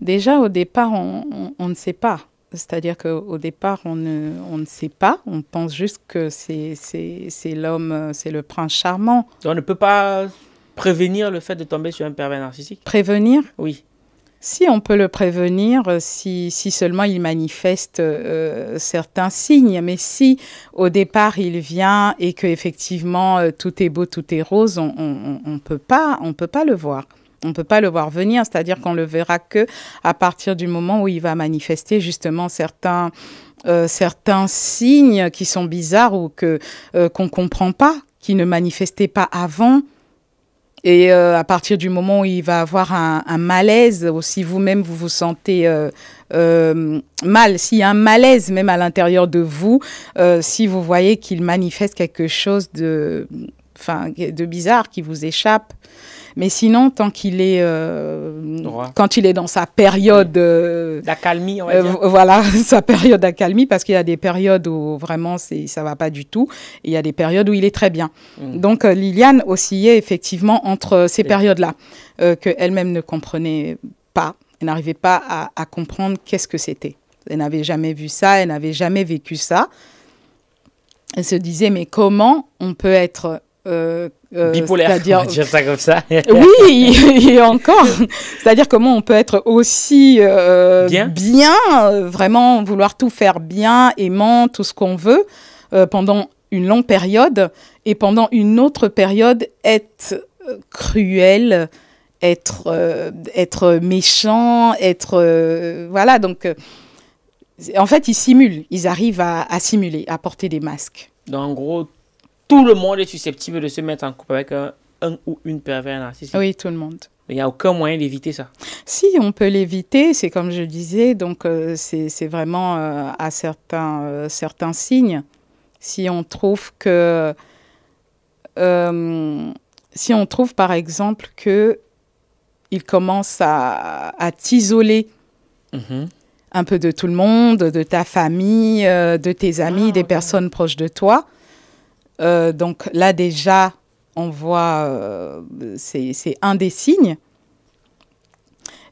Déjà, au départ, on, ne sait pas. C'est-à-dire qu'au départ, on ne, sait pas. On pense juste que c'est l'homme, c'est le prince charmant. On ne peut pas prévenir le fait de tomber sur un pervers narcissique Prévenir Oui. Si on peut le prévenir, euh, si, seulement il manifeste euh, certains signes, mais si au départ il vient et que effectivement euh, tout est beau, tout est rose, on ne peut, on peut pas le voir. On ne peut pas le voir venir, c'est-à-dire qu'on le verra que à partir du moment où il va manifester justement certains, euh, certains signes qui sont bizarres ou que ne euh, qu'on comprend pas, qui ne manifestaient pas avant. Et euh, à partir du moment où il va avoir un, malaise, ou si vous-même vous vous sentez mal, s'il y a un malaise même à l'intérieur de vous, si vous voyez qu'il manifeste quelque chose de, enfin, de bizarre qui vous échappe. Mais sinon, tant qu'il est, euh, quand il est dans sa période euh, d'accalmie, euh, voilà, sa période d'accalmie, parce qu'il y a des périodes où vraiment c'est, ça va pas du tout, il y a des périodes où il est très bien. Mm. Donc Liliane oscillait effectivement entre ces périodes-là, que elle-même ne comprenait pas, elle n'arrivait pas à, à comprendre qu'est-ce que c'était. Elle n'avait jamais vu ça, elle n'avait jamais vécu ça. Elle se disait mais comment on peut être euh, c'est euh, Bipolaire, -à -dire... dire ça comme ça. oui, et encore. C'est-à-dire comment on peut être aussi euh, bien. Euh, vraiment vouloir tout faire bien, aimant, tout ce qu'on veut, pendant une longue période, et pendant une autre période, être cruel, être, être méchant, être... voilà, donc... en fait, ils simulent, ils arrivent à, à simuler, à porter des masques. Donc, en gros, tout le monde est susceptible de se mettre en couple avec un, ou une pervers narcissique. Oui, tout le monde. Il n'y a aucun moyen d'éviter ça. Si, on peut l'éviter, c'est comme je disais, donc euh, c'est vraiment euh, à certains, euh, certains signes. Si on trouve que. si on trouve par exemple que il commence à, t'isoler mhm. un peu de tout le monde, de ta famille, de tes amis, ah, des personnes proches de toi, euh, donc là déjà, on voit, euh, c'est un des signes.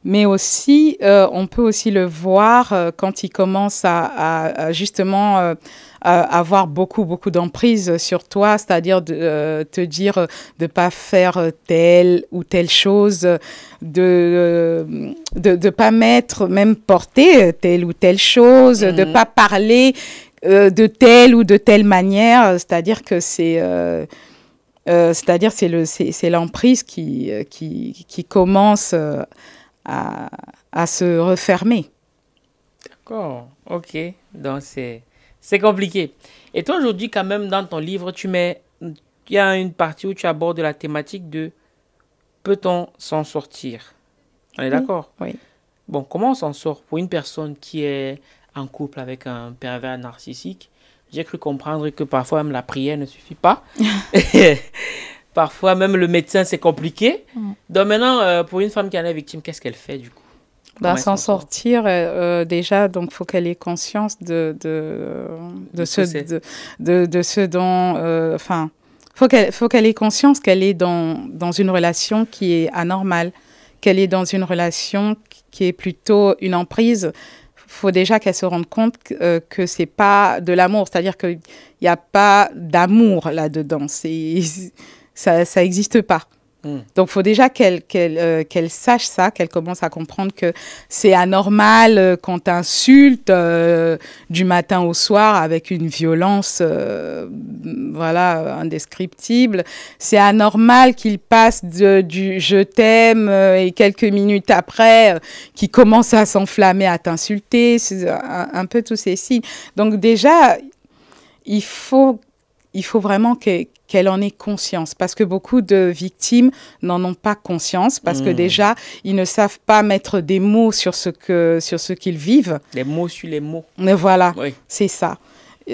Mais aussi, euh, on peut aussi le voir quand il commence à, justement avoir beaucoup, beaucoup d'emprise sur toi, c'est-à-dire de te dire de ne pas faire telle ou telle chose, de ne de, pas mettre, même porter telle ou telle chose, de ne mm. pas parler euh, de telle ou de telle manière, c'est-à-dire que c'est euh, euh, c'est le c'est l'emprise qui, qui, commence à, se refermer. D'accord, ok, donc c'est compliqué. Et toi aujourd'hui quand même dans ton livre tu mets il y a une partie où tu abordes la thématique de peut-on s'en sortir On est d'accord Oui. Bon, comment on s'en sort pour une personne qui est en couple avec un pervers narcissique, j'ai cru comprendre que parfois même la prière ne suffit pas. parfois même le médecin, c'est compliqué. Mm. Donc maintenant, euh, pour une femme qui en est victime, qu'est-ce qu'elle fait du coup bah, s'en sortir euh, euh, déjà donc faut qu'elle ait conscience de de, ce de, de, ce dont enfin faut qu'elle faut qu'elle ait conscience qu'elle est dans dans une relation qui est anormale qu'elle est dans une relation qui est plutôt une emprise faut déjà qu'elle se rende compte que, euh, c'est pas de l'amour, c'est-à-dire qu'il n'y a pas d'amour là-dedans, ça n'existe pas. Hmm. Donc, il faut déjà euh, qu'elle sache ça, qu'elle commence à comprendre que c'est anormal euh, qu'on t'insulte euh, du matin au soir avec une violence voilà, indescriptible. C'est anormal qu'il passe du je t'aime et quelques minutes après, qu'il commence à s'enflammer, à t'insulter, un, un peu tous ces signes. Donc, déjà, il faut il faut vraiment qu'elle en ait conscience, parce que beaucoup de victimes n'en ont pas conscience, parce que hmm. déjà, ils ne savent pas mettre des mots sur ce qu'ils vivent. Les mots sur les mots. Mais voilà, c'est ça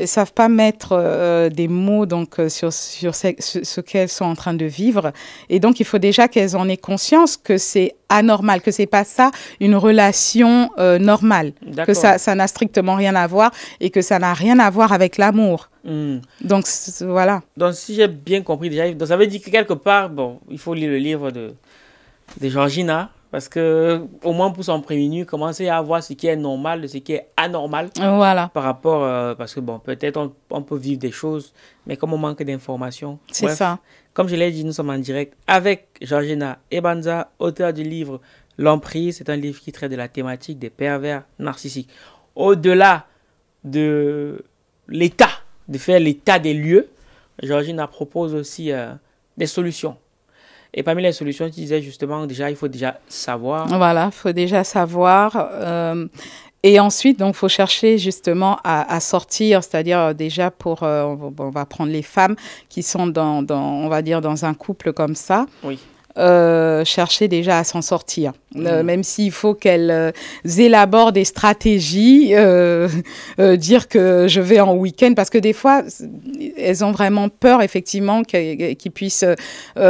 ne savent pas mettre euh, des mots donc, euh, sur, sur ce, qu'elles sont en train de vivre. Et donc, il faut déjà qu'elles en aient conscience que c'est anormal, que c'est pas ça une relation euh, normale, que ça ça n'a strictement rien à voir et que ça n'a rien à voir avec l'amour. Hmm. Donc voilà. Donc si j'ai bien compris déjà, donc ça veut dire que quelque part, bon, il faut lire le livre de de Georgina parce que, au moins pour s'en prémunir, commencer à voir ce qui est normal de ce qui est anormal. Voilà. Par rapport. Euh, parce que, bon, peut-être on, peut vivre des choses, mais comme on manque d'informations. C'est ça. Comme je l'ai dit, nous sommes en direct avec Georgina Ebanza, auteur du livre L'Emprise. C'est un livre qui traite de la thématique des pervers narcissiques. Au-delà de l'état, de faire l'état des lieux, Georgina propose aussi euh, des solutions et parmi les solutions, tu disais justement, déjà, il faut déjà savoir. Voilà, il faut déjà savoir. Euh, et ensuite, donc, faut chercher justement à, sortir, c'est-à-dire euh, déjà pour, euh, on va prendre les femmes qui sont dans, on va dire, dans un couple comme ça. Oui. Euh, chercher déjà à s'en sortir, euh, mm. même s'il faut qu'elles euh, élabore élaborent des stratégies, dire que je vais en week-end, parce que des fois, elles ont vraiment peur, effectivement, qu'ils puissent on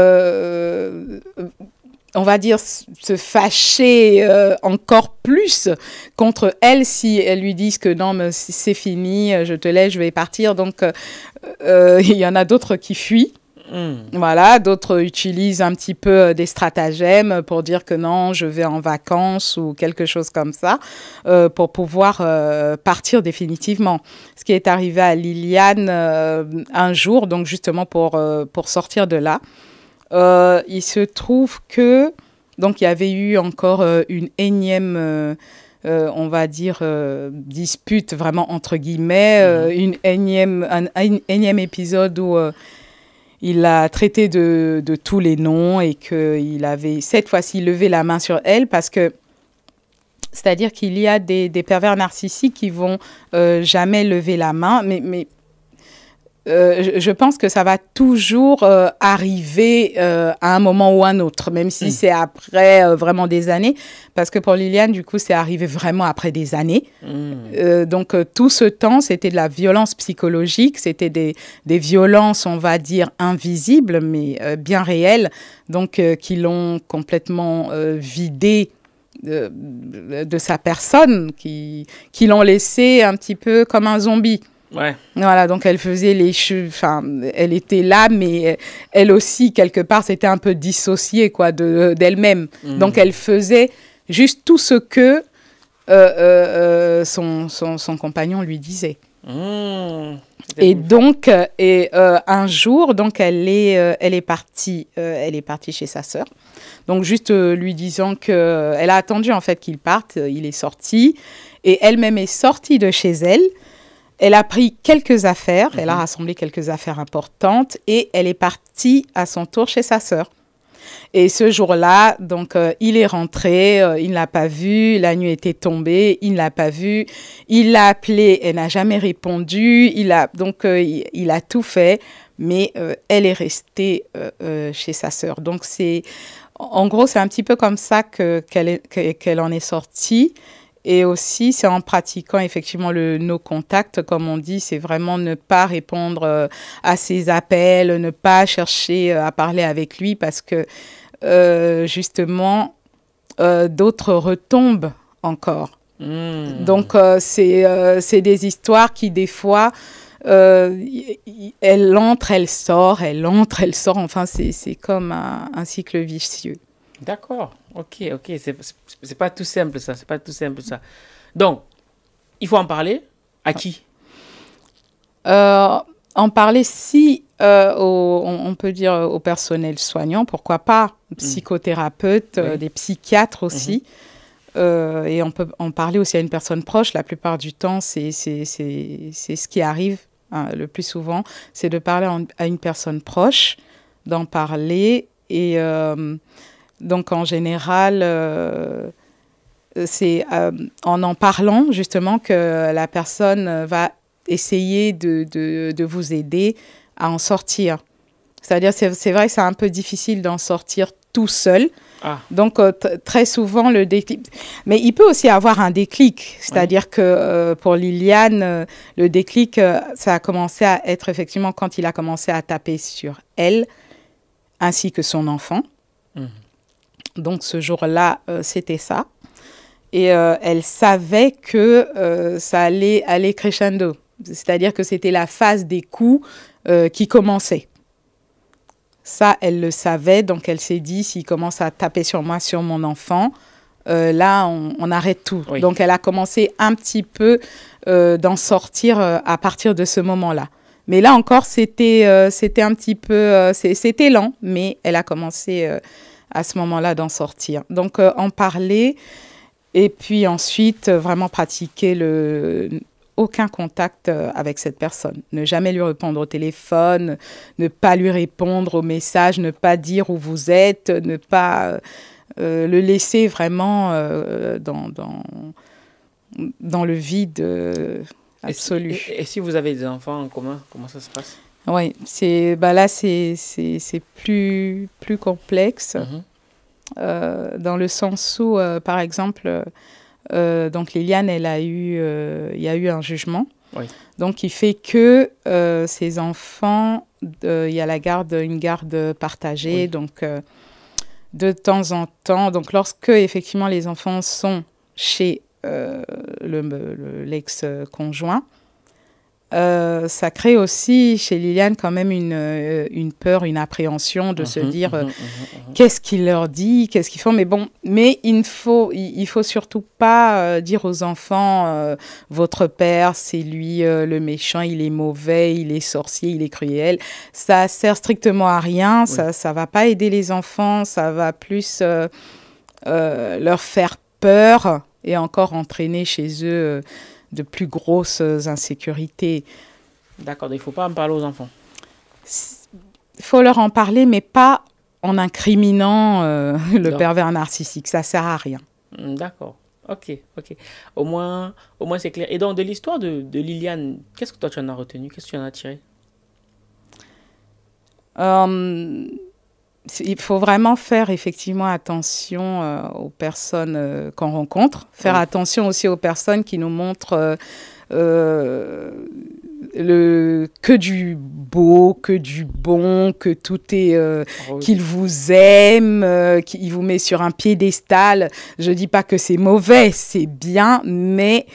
va dire, se fâcher encore plus contre elle si elles lui disent que non, mais c'est fini, je te laisse, je vais partir. Donc, il y en a d'autres qui fuient. Mm. Voilà, d'autres utilisent un petit peu euh, des stratagèmes pour dire que non, je vais en vacances ou quelque chose comme ça, euh, pour pouvoir euh, partir définitivement. Ce qui est arrivé à Liliane un jour, donc justement pour, pour sortir de là, il se trouve que, donc il y avait eu encore une énième... on va dire, dispute vraiment entre guillemets, mm. une énième, un, énième épisode où il l'a traité de, tous les noms et qu'il avait cette fois-ci levé la main sur elle parce que c'est-à-dire qu'il y a des, pervers narcissiques qui vont euh, jamais lever la main, mais, mais euh, je, pense que ça va toujours euh, arriver euh, à un moment ou un autre, même si mm. c'est après vraiment des années. Parce que pour Liliane, du coup, c'est arrivé vraiment après des années. Mm. donc tout ce temps, c'était de la violence psychologique, c'était des, violences, on va dire, invisibles, mais bien réelles, donc qui l'ont complètement vidé de, sa personne, qui, qui l'ont laissé un petit peu comme un zombie. Voilà, donc elle faisait les cheveux, enfin, elle était là, mais elle aussi, quelque part, c'était un peu dissociée, quoi, d'elle-même. Mhm. Donc elle faisait juste tout ce que euh, euh, euh, son, son, compagnon lui disait. Mhm. Et donc, et, un jour, donc elle est, elle est partie, elle est partie chez sa sœur. Donc juste lui disant qu'elle a attendu en fait qu'il parte, il est sorti, et elle-même est sortie de chez elle. Elle a pris quelques affaires, elle a mhm. rassemblé quelques affaires importantes et elle est partie à son tour chez sa sœur. Et ce jour-là, donc, euh, il est rentré, euh, il ne l'a pas vu, la nuit était tombée, il ne l'a pas vu. Il l'a appelé, elle n'a jamais répondu. Il a donc, euh, il, a tout fait, mais elle est restée chez sa sœur. Donc c'est, en gros, c'est un petit peu comme ça que qu'elle en est sortie. Et aussi, c'est en pratiquant effectivement le no contact, comme on dit, c'est vraiment ne pas répondre euh, à ses appels, ne pas chercher euh, à parler avec lui parce que euh, justement, d'autres retombent encore. Hmm. Donc, c'est des histoires qui, des fois, elles elle entre, elle sort, elle entre, elle sort. Enfin, c'est comme un cycle vicieux. D'accord. Ok, ok, c'est pas tout simple ça, c'est pas tout simple ça. Donc, il faut en parler à qui euh, En parler si, euh, au, on, peut dire au personnel soignant, pourquoi pas, mmh. psychothérapeute, euh, des psychiatres aussi. Mmh. et on peut en parler aussi à une personne proche. La plupart du temps, c'est ce qui arrive hein, le plus souvent, c'est de parler à une personne proche, d'en parler et donc en général, euh, c'est euh, en en parlant justement que la personne va essayer de, vous aider à en sortir. C'est-à-dire, c'est vrai c'est un peu difficile d'en sortir tout seul. Ah. Donc, euh, très souvent, le déclic. Mais il peut aussi avoir un déclic. C'est-à-dire que pour Liliane, le déclic, ça a commencé à être effectivement quand il a commencé à taper sur elle, ainsi que son enfant. Mmh. Donc ce jour-là, euh, c'était ça. Et euh, elle savait que euh, ça allait aller crescendo. C'est-à-dire que c'était la phase des coups qui commençait. Ça, elle le savait, donc elle s'est dit, s'il commence à taper sur moi, sur mon enfant, là, on, arrête tout. Donc, elle a commencé un petit peu d'en sortir à partir de ce moment-là. Mais là encore, c'était c'était un petit peu, c'était lent, mais elle a commencé à ce moment-là d'en sortir. Donc euh, en parler et puis ensuite euh, vraiment pratiquer le aucun contact euh, avec cette personne. Ne jamais lui répondre au téléphone, ne pas lui répondre au message, ne pas dire où vous êtes, ne pas le laisser vraiment dans, dans, dans, le vide absolu. et si, vous avez des enfants en commun, comment ça se passe oui, c'est bah là c'est plus plus complexe mhm. euh, dans le sens où euh, par exemple euh, donc Liliane elle a eu il y a eu un jugement oui. donc il fait que ses enfants il y a la garde une garde partagée donc de temps en temps donc lorsque effectivement les enfants sont chez l'ex conjoint euh, ça crée aussi chez Liliane quand même une, euh, peur, une appréhension de se mhm, dire mhm, euh, mhm, qu'est-ce qu'il leur dit, qu'est-ce qu'ils font. Mais bon, mais il faut, il, faut surtout pas dire aux enfants votre père, c'est lui le méchant, il est mauvais, il est sorcier, il est cruel. Ça sert strictement à rien, ça, ça va pas aider les enfants, ça va plus leur faire peur et encore entraîner chez eux de plus grosses insécurités. D'accord, il ne faut pas en parler aux enfants. Il faut leur en parler, mais pas en incriminant euh, le pervers narcissique. Ça ne sert à rien. Hmm, d'accord. Ok, ok. Au moins, au moins c'est clair. Et donc, de l'histoire de, Liliane, qu'est-ce que toi tu en as retenu Qu'est-ce que tu en as tiré hum, il faut vraiment faire effectivement attention euh, aux personnes euh, qu'on rencontre, faire attention aussi aux personnes qui nous montrent euh, le, que du beau, que du bon, que tout est, qu'ils vous aime, qu'ils vous met sur un piédestal. Je ne dis pas que c'est mauvais, c'est bien, mais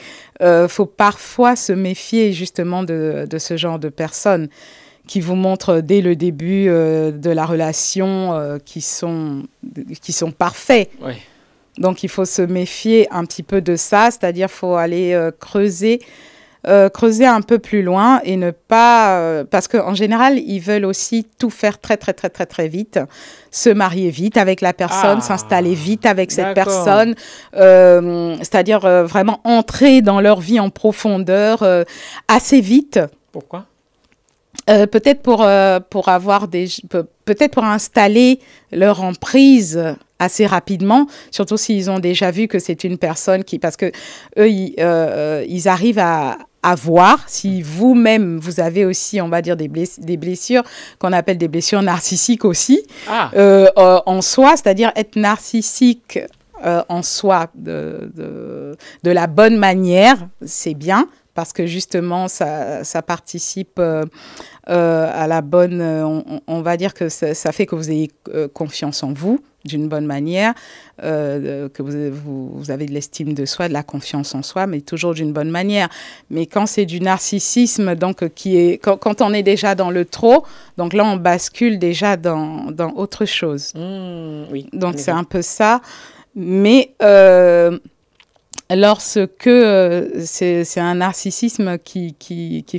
il faut parfois se méfier justement de ce genre de personnes qui vous montrent dès le début euh, de la relation euh, qui, sont, qui sont parfaits. Donc il faut se méfier un petit peu de ça, c'est-à-dire faut aller euh, creuser, creuser un peu plus loin et ne pas... parce qu'en général, ils veulent aussi tout faire très très très très très vite, se marier vite avec la personne, ah. s'installer vite avec cette personne, c'est-à-dire vraiment entrer dans leur vie en profondeur assez vite. Pourquoi euh, peut-être pour, euh, pour avoir des peut-être pour installer leur emprise assez rapidement, surtout s'ils ont déjà vu que c'est une personne qui parce que eux ils, euh, arrivent à, à voir si vous-même vous avez aussi on va dire des, des blessures qu'on appelle des blessures narcissiques aussi ah. en soi, c'est-à-dire être narcissique en soi de, de, de la bonne manière, c'est bien parce que justement, ça, ça participe euh, euh, à la bonne, euh, on, va dire que ça, fait que vous ayez confiance en vous d'une bonne manière, que vous, avez de l'estime de soi, de la confiance en soi, mais toujours d'une bonne manière. Mais quand c'est du narcissisme, donc qui est, quand, on est déjà dans le trop, donc là on bascule déjà dans, dans autre chose. Mmh, oui. Donc c'est un peu ça. Mais lorsque euh, c'est un narcissisme qui,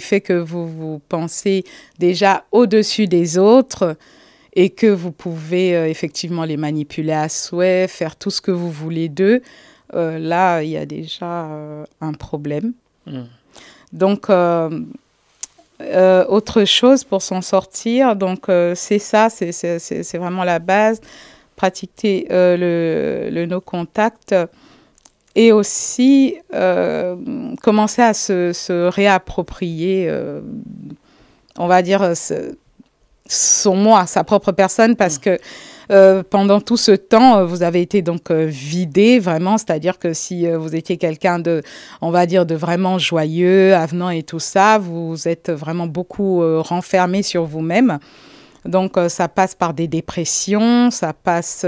fait que vous vous pensez déjà au-dessus des autres et que vous pouvez euh, effectivement les manipuler à souhait, faire tout ce que vous voulez d'eux, euh, là, il y a déjà un problème. Hmm. Donc, autre chose pour s'en sortir, donc c'est ça, c'est vraiment la base. Pratiquer le, le no-contact et aussi euh, commencer à se, réapproprier, euh, on va dire, son moi, sa propre personne, parce mmh. que euh, pendant tout ce temps, vous avez été donc vidé vraiment, c'est-à-dire que si vous étiez quelqu'un de, on va dire, de vraiment joyeux, avenant et tout ça, vous êtes vraiment beaucoup renfermé sur vous-même. Donc, ça passe par des dépressions, ça passe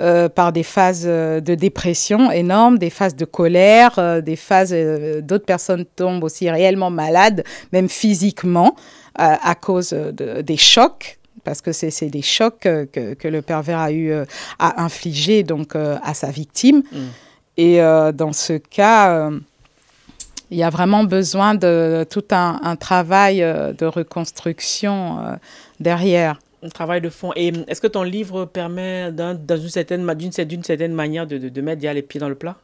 euh, par des phases euh, de dépression énormes, des phases de colère, euh, des phases d'autres personnes tombent aussi réellement malades, même physiquement, à cause des chocs parce que c'est des chocs que, le pervers a eu à infliger donc à sa victime. Mm. Et dans ce cas, il y a vraiment besoin de, tout un, travail de reconstruction derrière un travail de fond. Et est-ce que ton livre permet, d'un, une certaine, d'une, certaine manière, de, mettre les pieds dans le plat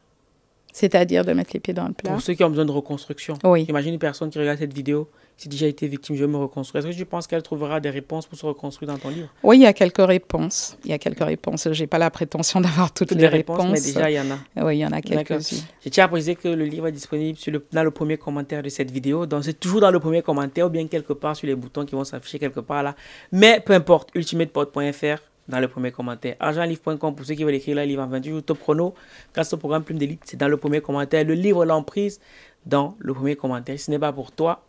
c'est-à-dire de mettre les pieds dans le plat. Pour ceux qui ont besoin de reconstruction. Oui. Imagine une personne qui regarde cette vidéo, qui s'est déjà été victime, je veux me reconstruire. Est-ce que tu penses qu'elle trouvera des réponses pour se reconstruire dans ton livre Oui, il y a quelques réponses. Il y a quelques réponses. Je n'ai pas la prétention d'avoir toutes, les, réponses, Mais déjà, il y en a. Oui, il y en a quelques-unes. Je tiens à préciser que le livre est disponible sur le, dans le premier commentaire de cette vidéo. Donc, c'est toujours dans le premier commentaire ou bien quelque part sur les boutons qui vont s'afficher quelque part là. Mais peu importe, ultimatepod.fr dans le premier commentaire. Argentlivre.com pour ceux qui veulent écrire leur livre en 28 jours, top chrono. Grâce au programme Plume d'élite, c'est dans le premier commentaire. Le livre L'emprise, dans le premier commentaire. ce n'est pas pour toi,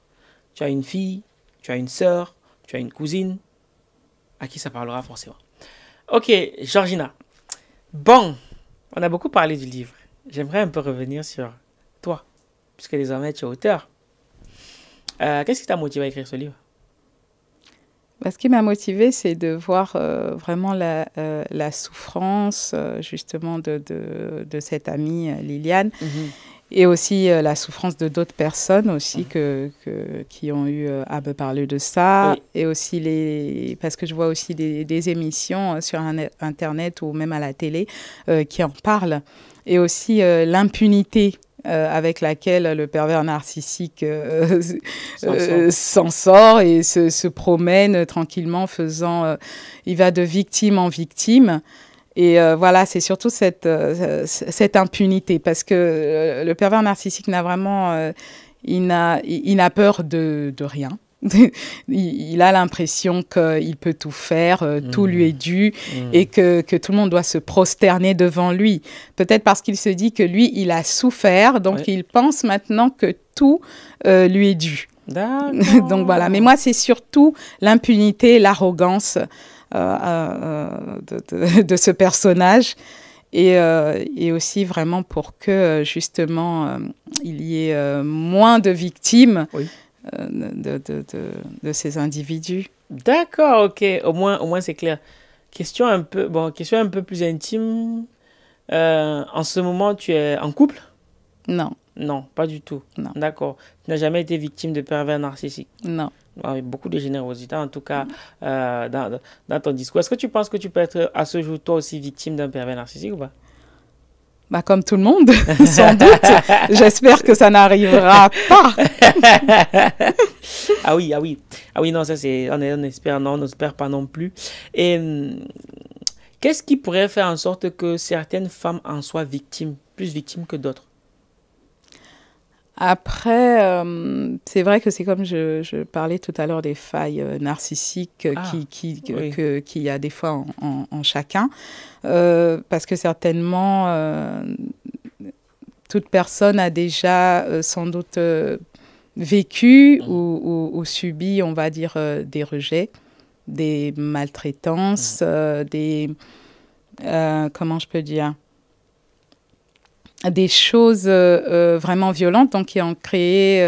tu as une fille, tu as une soeur tu as une cousine, à qui ça parlera forcément. Ok, Georgina. Bon, on a beaucoup parlé du livre. J'aimerais un peu revenir sur toi, puisque désormais tu es auteur. Euh, qu'est-ce qui t'a motivé à écrire ce livre bah, ce qui m'a motivée, c'est de voir euh, vraiment la, euh, souffrance euh, justement de, cette amie Liliane. Mm-hmm. Et aussi la souffrance de d'autres personnes aussi mm-hmm. que, qui ont eu à me parler de ça. Et aussi les... Parce que je vois aussi des, des émissions sur Internet ou même à la télé qui en parlent. Et aussi l'impunité euh, avec laquelle le pervers narcissique euh, euh, s'en sort et se, promène tranquillement, faisant. il va de victime en victime. Et voilà, c'est surtout cette, impunité, parce que le pervers narcissique n'a vraiment. il n'a peur de rien. il a l'impression qu'il peut tout faire, euh, tout lui mmh. est dû mmh. et que, que, tout le monde doit se prosterner devant lui. Peut-être parce qu'il se dit que lui, il a souffert, donc il pense maintenant que tout euh, lui est dû. donc voilà, mais moi c'est surtout l'impunité, l'arrogance euh, de, ce personnage. Et, aussi vraiment pour que justement il y ait moins de victimes oui. Euh, de, de, de, ces individus. D'accord, ok, au moins, au moins c'est clair. Question un, peu, bon, question un peu plus intime. Euh, en ce moment, tu es en couple Non. Non, pas du tout. D'accord. Tu n'as jamais été victime de pervers narcissiques Non. beaucoup de générosité, en tout cas, mm. euh, dans, dans ton discours. Est-ce que tu penses que tu peux être à ce jour, toi aussi, victime d'un pervers narcissique ou pas bah, comme tout le monde, sans doute. J'espère que ça n'arrivera pas. ah oui, ah oui. Ah oui, non, ça c'est. On, espère, non, on n'espère pas non plus. Et hum, qu'est-ce qui pourrait faire en sorte que certaines femmes en soient victimes, plus victimes que d'autres après, euh, c'est vrai que c'est comme je, parlais tout à l'heure des failles euh, narcissiques euh, qui, ah, qui, qu'il y a des fois en, chacun, parce que certainement, toute personne a déjà sans doute vécu mm. ou, subi, on va dire, des rejets, des maltraitances, mm. des... comment je peux dire des choses euh, euh, vraiment violentes, donc hein, qui ont créé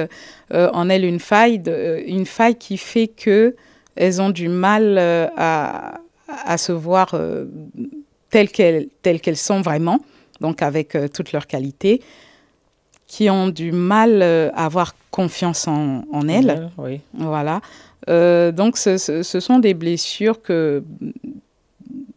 euh, en elles une faille, une faille qui fait que elles ont du mal à, se voir telles qu'elles sont vraiment, donc avec toutes leurs qualités, qui ont du mal à avoir confiance en, elles. Voilà. donc ce, ce, sont des blessures que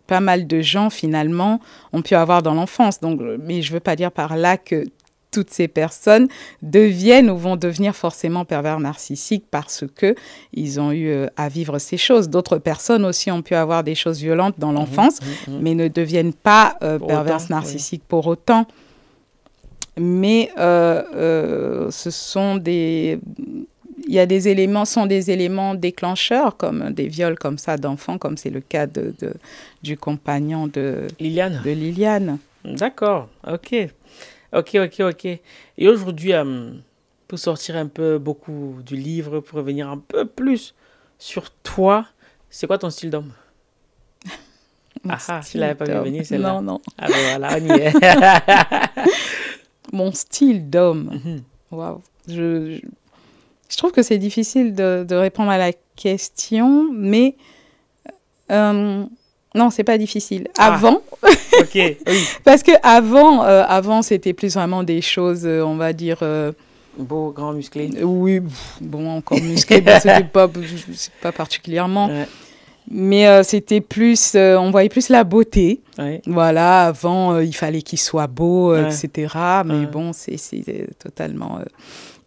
pas mal de gens finalement ont pu avoir dans l'enfance. Donc, euh, mais je ne veux pas dire par là que toutes ces personnes deviennent ou vont devenir forcément pervers narcissiques parce que ils ont eu euh, à vivre ces choses. D'autres personnes aussi ont pu avoir des choses violentes dans mhm, l'enfance, mhm, mhm. mais ne deviennent pas euh, pervers narcissiques pour autant. Mais ce sont des il y a des éléments, sont des éléments déclencheurs, comme des viols comme ça d'enfants, comme c'est le cas de, du compagnon de Liliane. De Liliane. D'accord, ok. Ok, ok, ok. Et aujourd'hui, euh, pour sortir un peu beaucoup du livre, pour revenir un peu plus sur toi, c'est quoi ton style d'homme Ah ah, Tu l'avais pas vu venir celle-là. Non, non. Alors, ah, ben voilà, on Mon style d'homme. Mhm. Waouh. je, je trouve que c'est difficile de, répondre à la question, mais euh, non, c'est pas difficile. Ah. Avant, OK. parce que avant, euh, avant c'était plus vraiment des choses, euh, on va dire. Euh, beau, grand, musclé. Oui, bon, encore musclé, c'était pas, pas particulièrement. Mais c'était plus, on voyait plus la beauté. Voilà, avant, il fallait qu'il soit beau, etc. Mais bon, c'est totalement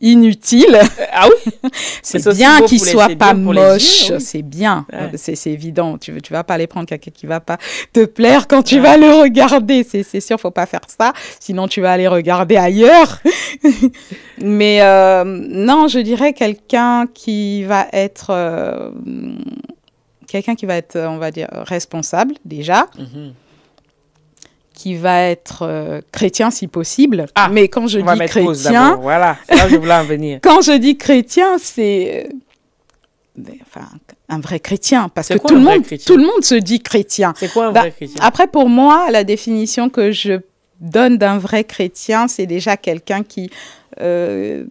inutile. Euh, ah oui C'est bien ne soit pas moche, euh, C'est bien. C'est évident. Tu ne vas pas aller prendre quelqu'un qui va pas te plaire quand tu vas le regarder. C'est sûr, faut pas faire ça. Sinon, tu vas aller regarder ailleurs. Mais euh, non, je dirais quelqu'un qui va être... quelqu'un qui va être, on va dire, responsable déjà. Mhm qui va être euh, chrétien si possible. Ah, mais quand je dis chrétien, voilà, là je voulais en venir. quand je dis chrétien, c'est euh, enfin un vrai chrétien parce que tout le monde tout le monde se dit chrétien. C'est quoi un bah, vrai chrétien Après pour moi, la définition que je donne d'un vrai chrétien, c'est déjà quelqu'un qui euh,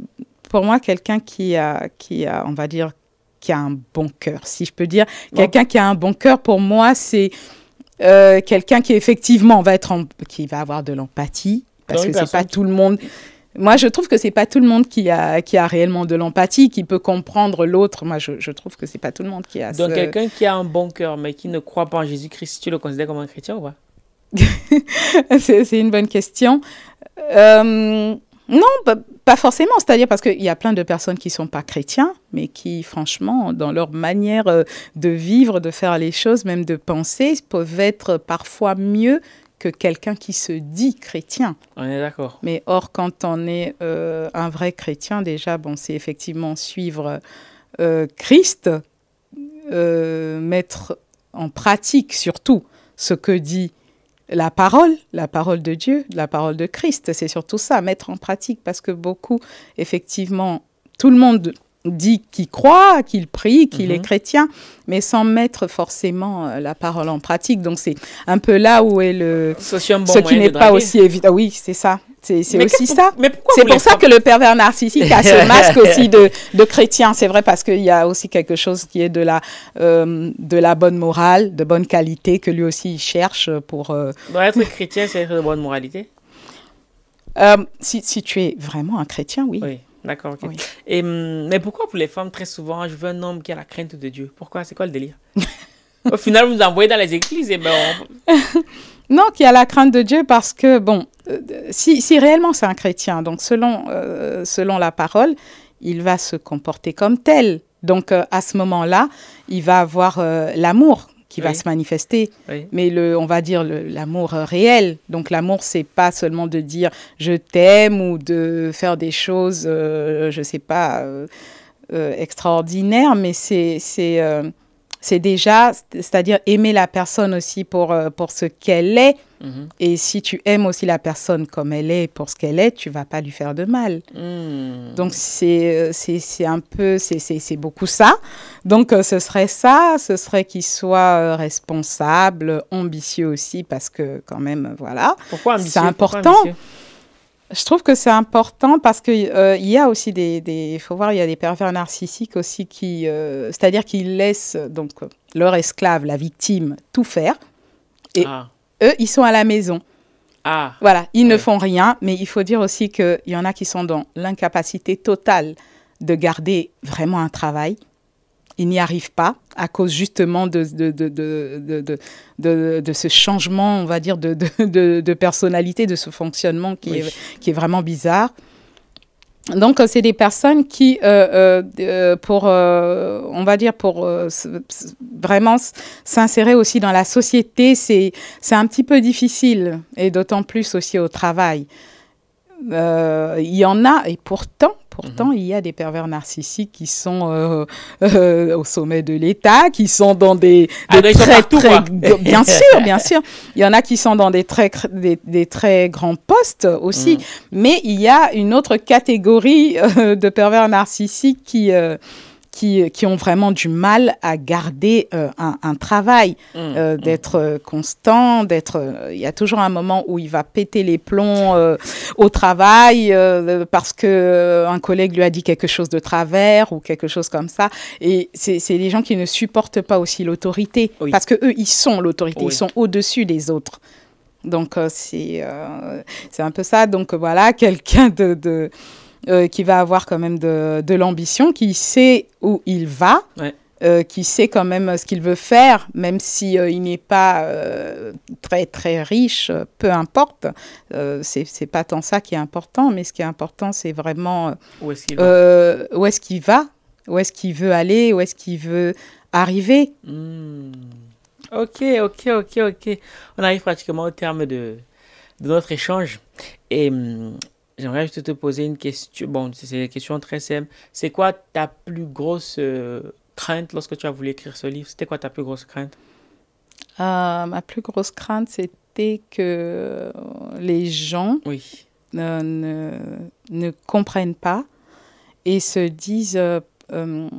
pour moi quelqu'un qui a qui a on va dire qui a un bon cœur, si je peux dire, quelqu'un qui a un bon cœur pour moi, c'est euh, quelqu'un qui effectivement va être qui va avoir de l'empathie parce que c'est pas tout le monde. Moi, je trouve que c'est pas tout le monde qui a, qui a réellement de l'empathie, qui peut comprendre l'autre. Moi, je, trouve que c'est pas tout le monde qui a. Donc, quelqu'un qui a un bon cœur mais qui ne croit pas en Jésus-Christ, tu le considères comme un chrétien ou pas C'est une bonne question. Euh, non, pas forcément, c'est-à-dire parce qu'il y a plein de personnes qui ne sont pas chrétiens, mais qui, franchement, dans leur manière euh, de vivre, de faire les choses, même de penser, peuvent être parfois mieux que quelqu'un qui se dit chrétien. On est d'accord. Mais or, quand on est euh, un vrai chrétien, déjà, bon, c'est effectivement suivre euh, Christ, mettre en pratique surtout ce que dit la parole, la parole de Dieu, la parole de Christ. C'est surtout ça, mettre en pratique, parce que beaucoup, effectivement, tout le monde dit qu'il croit, qu'il prie, qu'il est mhm. chrétien, mais sans mettre forcément euh, la parole en pratique. Donc c'est un peu là où est le... ce qui n'est pas aussi évident. Ah oui, c'est ça. C'est aussi ça. C'est pour ça que le pervers narcissique a ce masque aussi de, chrétien. C'est vrai parce qu'il y a aussi quelque chose qui est de la, euh, de la bonne morale, de bonne qualité que lui aussi il cherche pour... Euh, être chrétien, c'est être de bonne moralité si, si, tu es vraiment un chrétien, oui. oui. D'accord, Et, hum, mais pourquoi pour les femmes, très souvent, je veux un homme qui a la crainte de Dieu Pourquoi C'est quoi le délire Au final, vous nous envoyez dans les églises et eh ben Non, qui a la crainte de Dieu parce que, bon, euh, si, si réellement c'est un chrétien, donc selon, euh, selon la parole, il va se comporter comme tel. Donc euh, à ce moment-là, il va avoir l'amour qui va se manifester. Mais le, on va dire l'amour euh, réel. Donc l'amour, c'est pas seulement de dire je t'aime ou de faire des choses, je euh, je sais pas, euh, extraordinaires, mais c'est c'est déjà, c'est-à-dire aimer la personne aussi pour, euh, pour ce qu'elle est. Mhm. Et si tu aimes aussi la personne comme elle est, pour ce qu'elle est, tu vas pas lui faire de mal. Hmm. Donc, euh, c'est un peu, c'est beaucoup ça. Donc, euh, ce serait ça, ce serait qu'il soit responsable, ambitieux aussi, parce que quand même, voilà, c'est important. Je trouve que c'est important parce qu'il euh, y a aussi des, des, faut voir, il y a des pervers narcissiques aussi qui, euh, c'est-à-dire qu'ils laissent donc leur esclave, la victime, tout faire, et ah. eux, ils sont à la maison. Ah. Voilà, ils ne font rien, mais il faut dire aussi qu'il y en a qui sont dans l'incapacité totale de garder vraiment un travail. Ils n'y arrivent pas, à cause justement de, de, de, de, ce changement, on va dire, de, personnalité, de ce fonctionnement qui, est, qui est vraiment bizarre. Donc, euh, c'est des personnes qui, euh, euh, pour, on va dire, pour vraiment s'insérer aussi dans la société, c'est un petit peu difficile, et d'autant plus aussi au travail. Il y en a, et pourtant, Pourtant, il y a des pervers narcissiques qui sont euh, euh, au sommet de l'État, qui sont dans des, ah, très, bien sûr, bien sûr. Il y en a qui sont dans des très des, très grands postes aussi, mm. mais il y a une autre catégorie euh, de pervers narcissiques qui qui, euh, qui ont vraiment du mal à garder euh, un, travail, mmh, mmh. Euh, d'être constant, d'être. Il y a toujours un moment où il va péter les plombs au travail parce que un collègue lui a dit quelque chose de travers ou quelque chose comme ça. Et c'est les gens qui ne supportent pas aussi l'autorité parce que eux, ils sont l'autorité, ils sont au-dessus des autres. Donc c'est un peu ça. Donc voilà, quelqu'un de euh, qui va avoir quand même de, l'ambition, qui sait où il va. Euh, qui sait quand même euh, ce qu'il veut faire, même si il n'est pas très très riche, peu importe. c'est c'est pas tant ça qui est important, mais ce qui est important, c'est vraiment où est-ce qu'il va, où est-ce qu'il veut aller, où est-ce qu'il veut arriver. Hmm. Ok, ok, ok, ok. On arrive pratiquement au terme de, de notre échange et hmm, j'aimerais juste te poser une question. Bon, c'est une question très simple. C'est quoi ta plus grosse euh, crainte lorsque tu as voulu écrire ce livre C'était quoi ta plus grosse crainte euh, Ma plus grosse crainte, c'était que les gens oui. ne, ne, comprennent pas et se disent euh,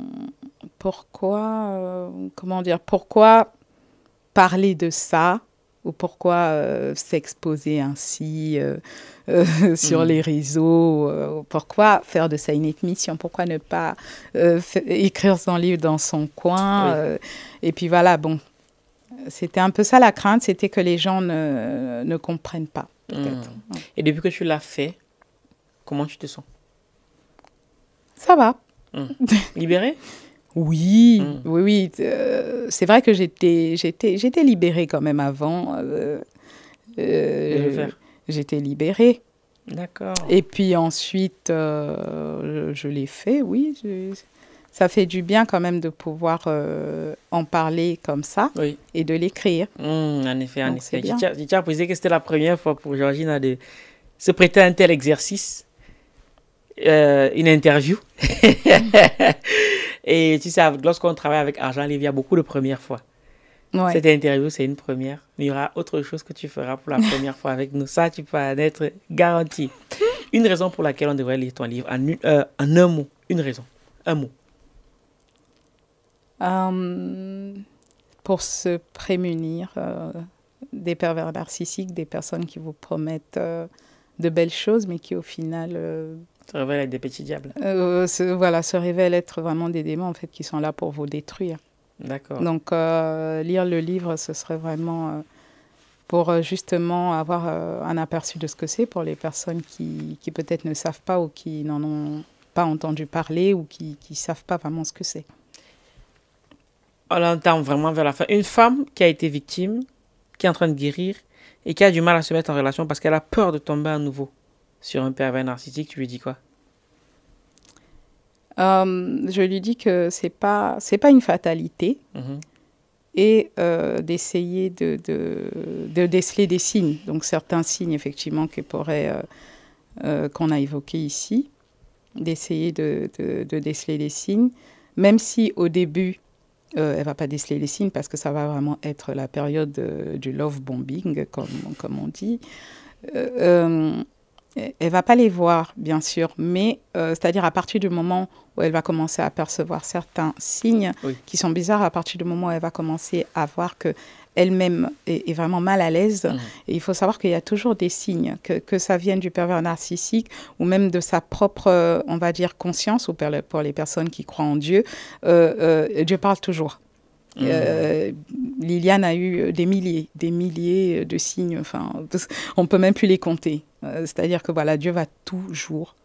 pourquoi, comment dire, pourquoi parler de ça ou pourquoi euh, s'exposer ainsi euh, euh, sur mm. les réseaux, pourquoi faire de ça une émission, pourquoi ne pas écrire son livre dans son coin. et puis voilà, bon, c'était un peu ça la crainte, c'était que les gens ne, comprennent pas. Mm. Et depuis que tu l'as fait, comment tu te sens Ça va. Mm. Libérée Mm. Oui, oui, oui. Euh, c'est vrai que j'étais, j'étais, libérée quand même avant. Euh, euh, j'étais libérée. D'accord. Et puis ensuite, je, l'ai fait, oui. ça fait du bien quand même de pouvoir en parler comme ça et de l'écrire. Mm, en effet, en effet. J'ai posé que c'était la première fois pour Georgina de se prêter à un tel exercice. Euh, une interview. et tu sais, lorsqu'on travaille avec Argent il y a beaucoup de premières fois. Cette interview, c'est une première. Il y aura autre chose que tu feras pour la première fois avec nous. Ça, tu peux en être garanti. Une raison pour laquelle on devrait lire ton livre, en, euh, un mot, une raison, un mot. Euh, pour se prémunir des pervers narcissiques, des personnes qui vous promettent de belles choses, mais qui au final se révèlent être des petits diables. Euh, voilà, se révèlent être vraiment des démons en fait qui sont là pour vous détruire. D'accord. Donc euh, lire le livre, ce serait vraiment euh, pour justement avoir un aperçu de ce que c'est pour les personnes qui, qui peut-être ne savent pas ou qui n'en ont pas entendu parler ou qui ne savent pas vraiment ce que c'est. On l'entend vraiment vers la fin. Une femme qui a été victime, qui est en train de guérir et qui a du mal à se mettre en relation parce qu'elle a peur de tomber à nouveau sur un pervers narcissique, tu lui dis quoi euh, Je lui dis que c'est pas pas une fatalité mhm. et euh, d'essayer de, de, déceler des signes. Donc certains signes effectivement euh, qu'on a évoqués ici, d'essayer de, déceler des signes, même si au début euh, elle va pas déceler les signes parce que ça va vraiment être la période du love bombing, comme, comme on dit. Euh, elle ne va pas les voir, bien sûr, mais euh, c'est-à-dire à partir du moment où elle va commencer à percevoir certains signes qui sont bizarres, à partir du moment où elle va commencer à voir que elle-même est, vraiment mal à l'aise. Mhm. il faut savoir qu'il y a toujours des signes, que, que, ça vienne du pervers narcissique ou même de sa propre, on va dire, conscience, ou pour les personnes qui croient en Dieu, euh, euh, Dieu parle toujours. Mhm. Liliane a eu des milliers, des milliers de signes. Enfin, on peut même plus les compter. Euh, c'est-à-dire que voilà, Dieu va toujours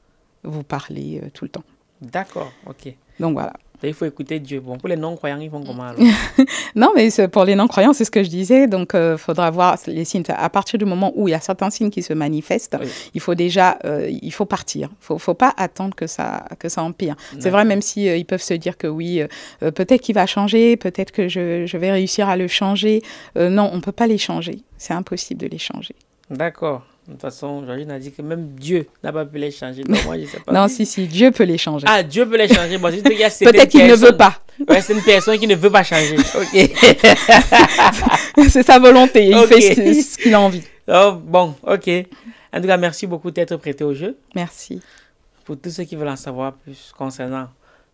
vous parler euh, tout le temps. D'accord, ok. Donc voilà. Il faut écouter Dieu. pour les non-croyants, ils vont comment Non, mais pour les non-croyants, c'est ce que je disais. Donc, il euh, faudra voir les signes. À partir du moment où il y a certains signes qui se manifestent, il faut déjà, il faut partir. Il ne faut pas attendre que ça, empire. C'est vrai, même si peuvent se dire que oui, peut-être qu'il va changer, peut-être que je, je, vais réussir à le changer. non, on ne peut pas les changer. C'est impossible de les changer. D'accord. De toute façon, Georgina a dit que même Dieu n'a pas pu les changer. moi, je sais pas non, si, si, Dieu peut les changer. Ah, Dieu peut les changer. Bon, Peut-être qu'il ne veut pas. c'est une personne qui ne veut pas changer. OK. c'est sa volonté. Il fait ce, qu'il a envie. Oh, bon, OK. En tout cas, merci beaucoup d'être prêté au jeu. Merci. Pour tous ceux qui veulent en savoir plus concernant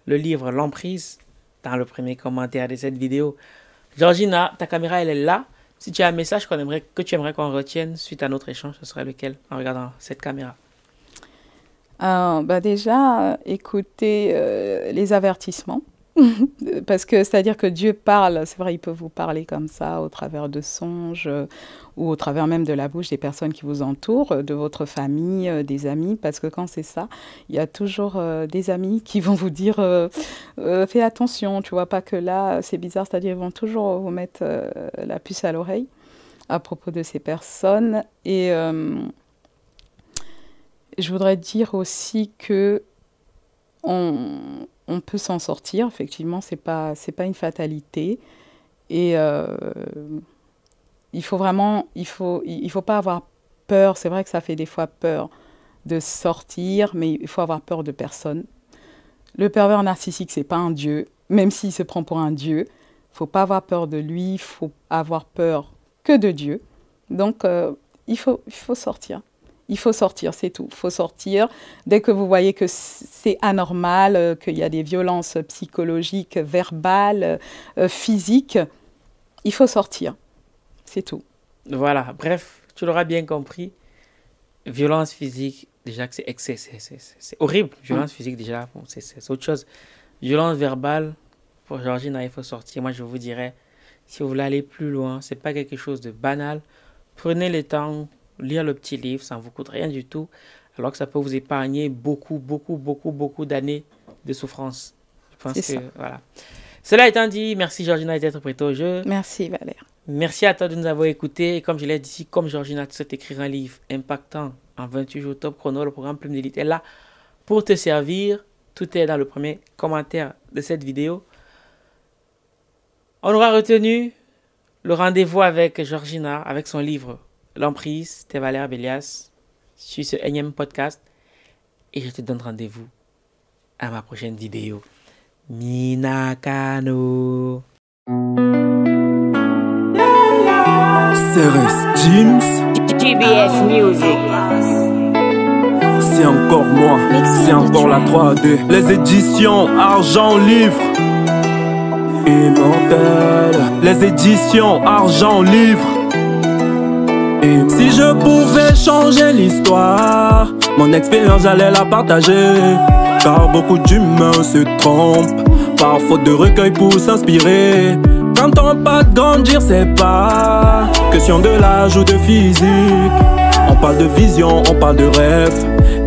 le livre L'Emprise, dans le premier commentaire de cette vidéo, Georgina, ta caméra, elle est là. Si tu as un message aimerait, que tu aimerais qu'on retienne suite à notre échange, ce serait lequel en regardant cette caméra euh, bah Déjà, euh, écoutez euh, les avertissements. Parce que c'est-à-dire que Dieu parle, c'est vrai, il peut vous parler comme ça au travers de songes, ou au travers même de la bouche des personnes qui vous entourent, de votre famille, euh, des amis, parce que quand c'est ça, il y a toujours euh, des amis qui vont vous dire euh, fais attention, tu vois pas que là c'est bizarre, c'est-à-dire ils vont toujours vous mettre la puce à l'oreille à propos de ces personnes. Et je voudrais dire aussi que on, peut s'en sortir, effectivement, c'est pas, pas une fatalité. Et il faut vraiment, il faut, il faut pas avoir peur. C'est vrai que ça fait des fois peur de sortir, mais il faut avoir peur de personne. Le pervers narcissique, c'est pas un dieu, même s'il se prend pour un dieu. Il Faut pas avoir peur de lui, il faut avoir peur que de Dieu. Donc, euh, il, faut, il faut sortir. Il faut sortir, c'est tout. Il faut sortir. Dès que vous voyez que c'est anormal, euh, qu'il y a des violences psychologiques, verbales, euh, physiques, il faut sortir. C'est tout. Voilà, bref, tu l'auras bien compris. Violence physique, déjà que c'est c'est horrible. Violence mm. physique, déjà, c'est autre chose. Violence verbale, pour Georgina, il faut sortir. Moi, je vous dirais, si vous voulez aller plus loin, c'est pas quelque chose de banal. Prenez le temps, lire le petit livre, ça ne vous coûte rien du tout, alors que ça peut vous épargner beaucoup, beaucoup, beaucoup, beaucoup d'années de souffrance. Je pense que, voilà. Cela étant dit, merci Georgina d'être prête au jeu. Merci Valère. Merci à toi de nous avoir écoutés. Et comme je l'ai dit, ici, comme Georgina, tu souhaites écrire un livre impactant en 28 jours top chrono, le programme Plume d'élite est là pour te servir. Tout est dans le premier commentaire de cette vidéo. On aura retenu le rendez-vous avec Georgina, avec son livre L'Emprise, c'était Valère Bélias, sur ce énième podcast. Et je te donne rendez-vous à ma prochaine vidéo. Minakano. CRS James Music C'est encore moi, c'est encore la 3D Les éditions Argent Livre Immortel Les éditions Argent Livre Et Si je pouvais changer l'histoire Mon expérience j'allais la partager Car beaucoup d'humains se trompent Par faute de recueil pour s'inspirer quand on pas de dire c'est pas question de l'âge ou de physique. On parle de vision, on parle de rêve.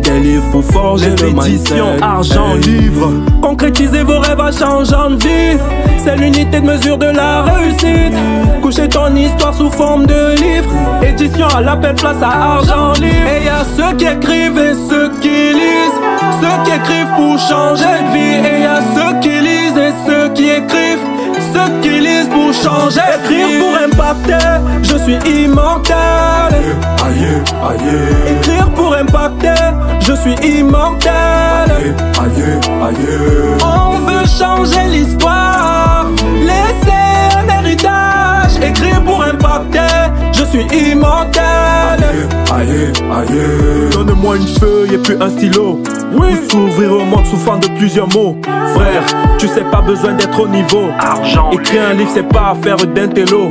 Des livres pour forger Les argent, livre. Concrétisez vos rêves à changeant de vie. C'est l'unité de mesure de la réussite. Coucher ton histoire sous forme de livre. Édition à la l'appel, place à argent livre. Et y ceux qui écrivent et ceux qui lisent. Ceux qui écrivent pour changer de vie. Et y ceux qui qui pour changer, écrire pour impacter. Je suis immortel. Aïe, aïe. Écrire pour impacter. Je suis immortel. Aïe, aïe. On veut changer l'histoire. Laisser un héritage. Écris pour impacter Je suis immortel Aïe, aïe, Donne-moi une feuille et puis un stylo Oui s'ouvrir au monde souffrant de plusieurs mots Frère, tu sais pas besoin d'être au niveau Argent Écrire un livre c'est pas affaire d'intello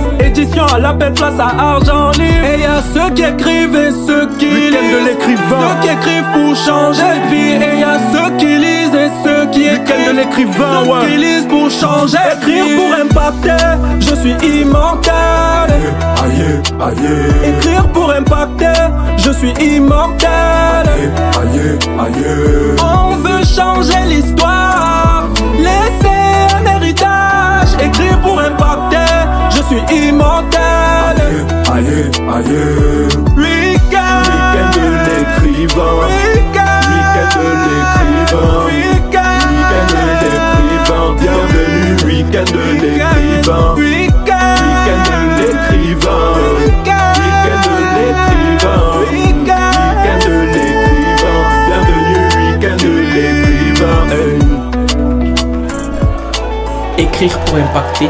édition à la belle place à argent libre. Et y'a a ceux qui écrivent et ceux qui lisent. de l'écrivain. Ceux qui écrivent pour changer de vie. Et y a ceux qui lisent et ceux qui écrivent. de l'écrivain, Ceux qui lisent pour changer Écrire vie. pour impacter, je suis immortel. Aïe, aïe. Écrire pour impacter, je suis immortel. Aïe, aïe. On veut changer l'histoire. suis immortel. aïe de l'écrivain. week de l'écrivain. week de l'écrivain. Bienvenue, de l'écrivain. l'écrivain. l'écrivain. Bienvenue, week de l'écrivain. Écrire pour impacter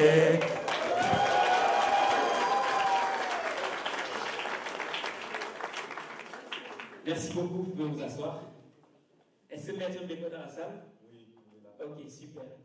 Ok, super.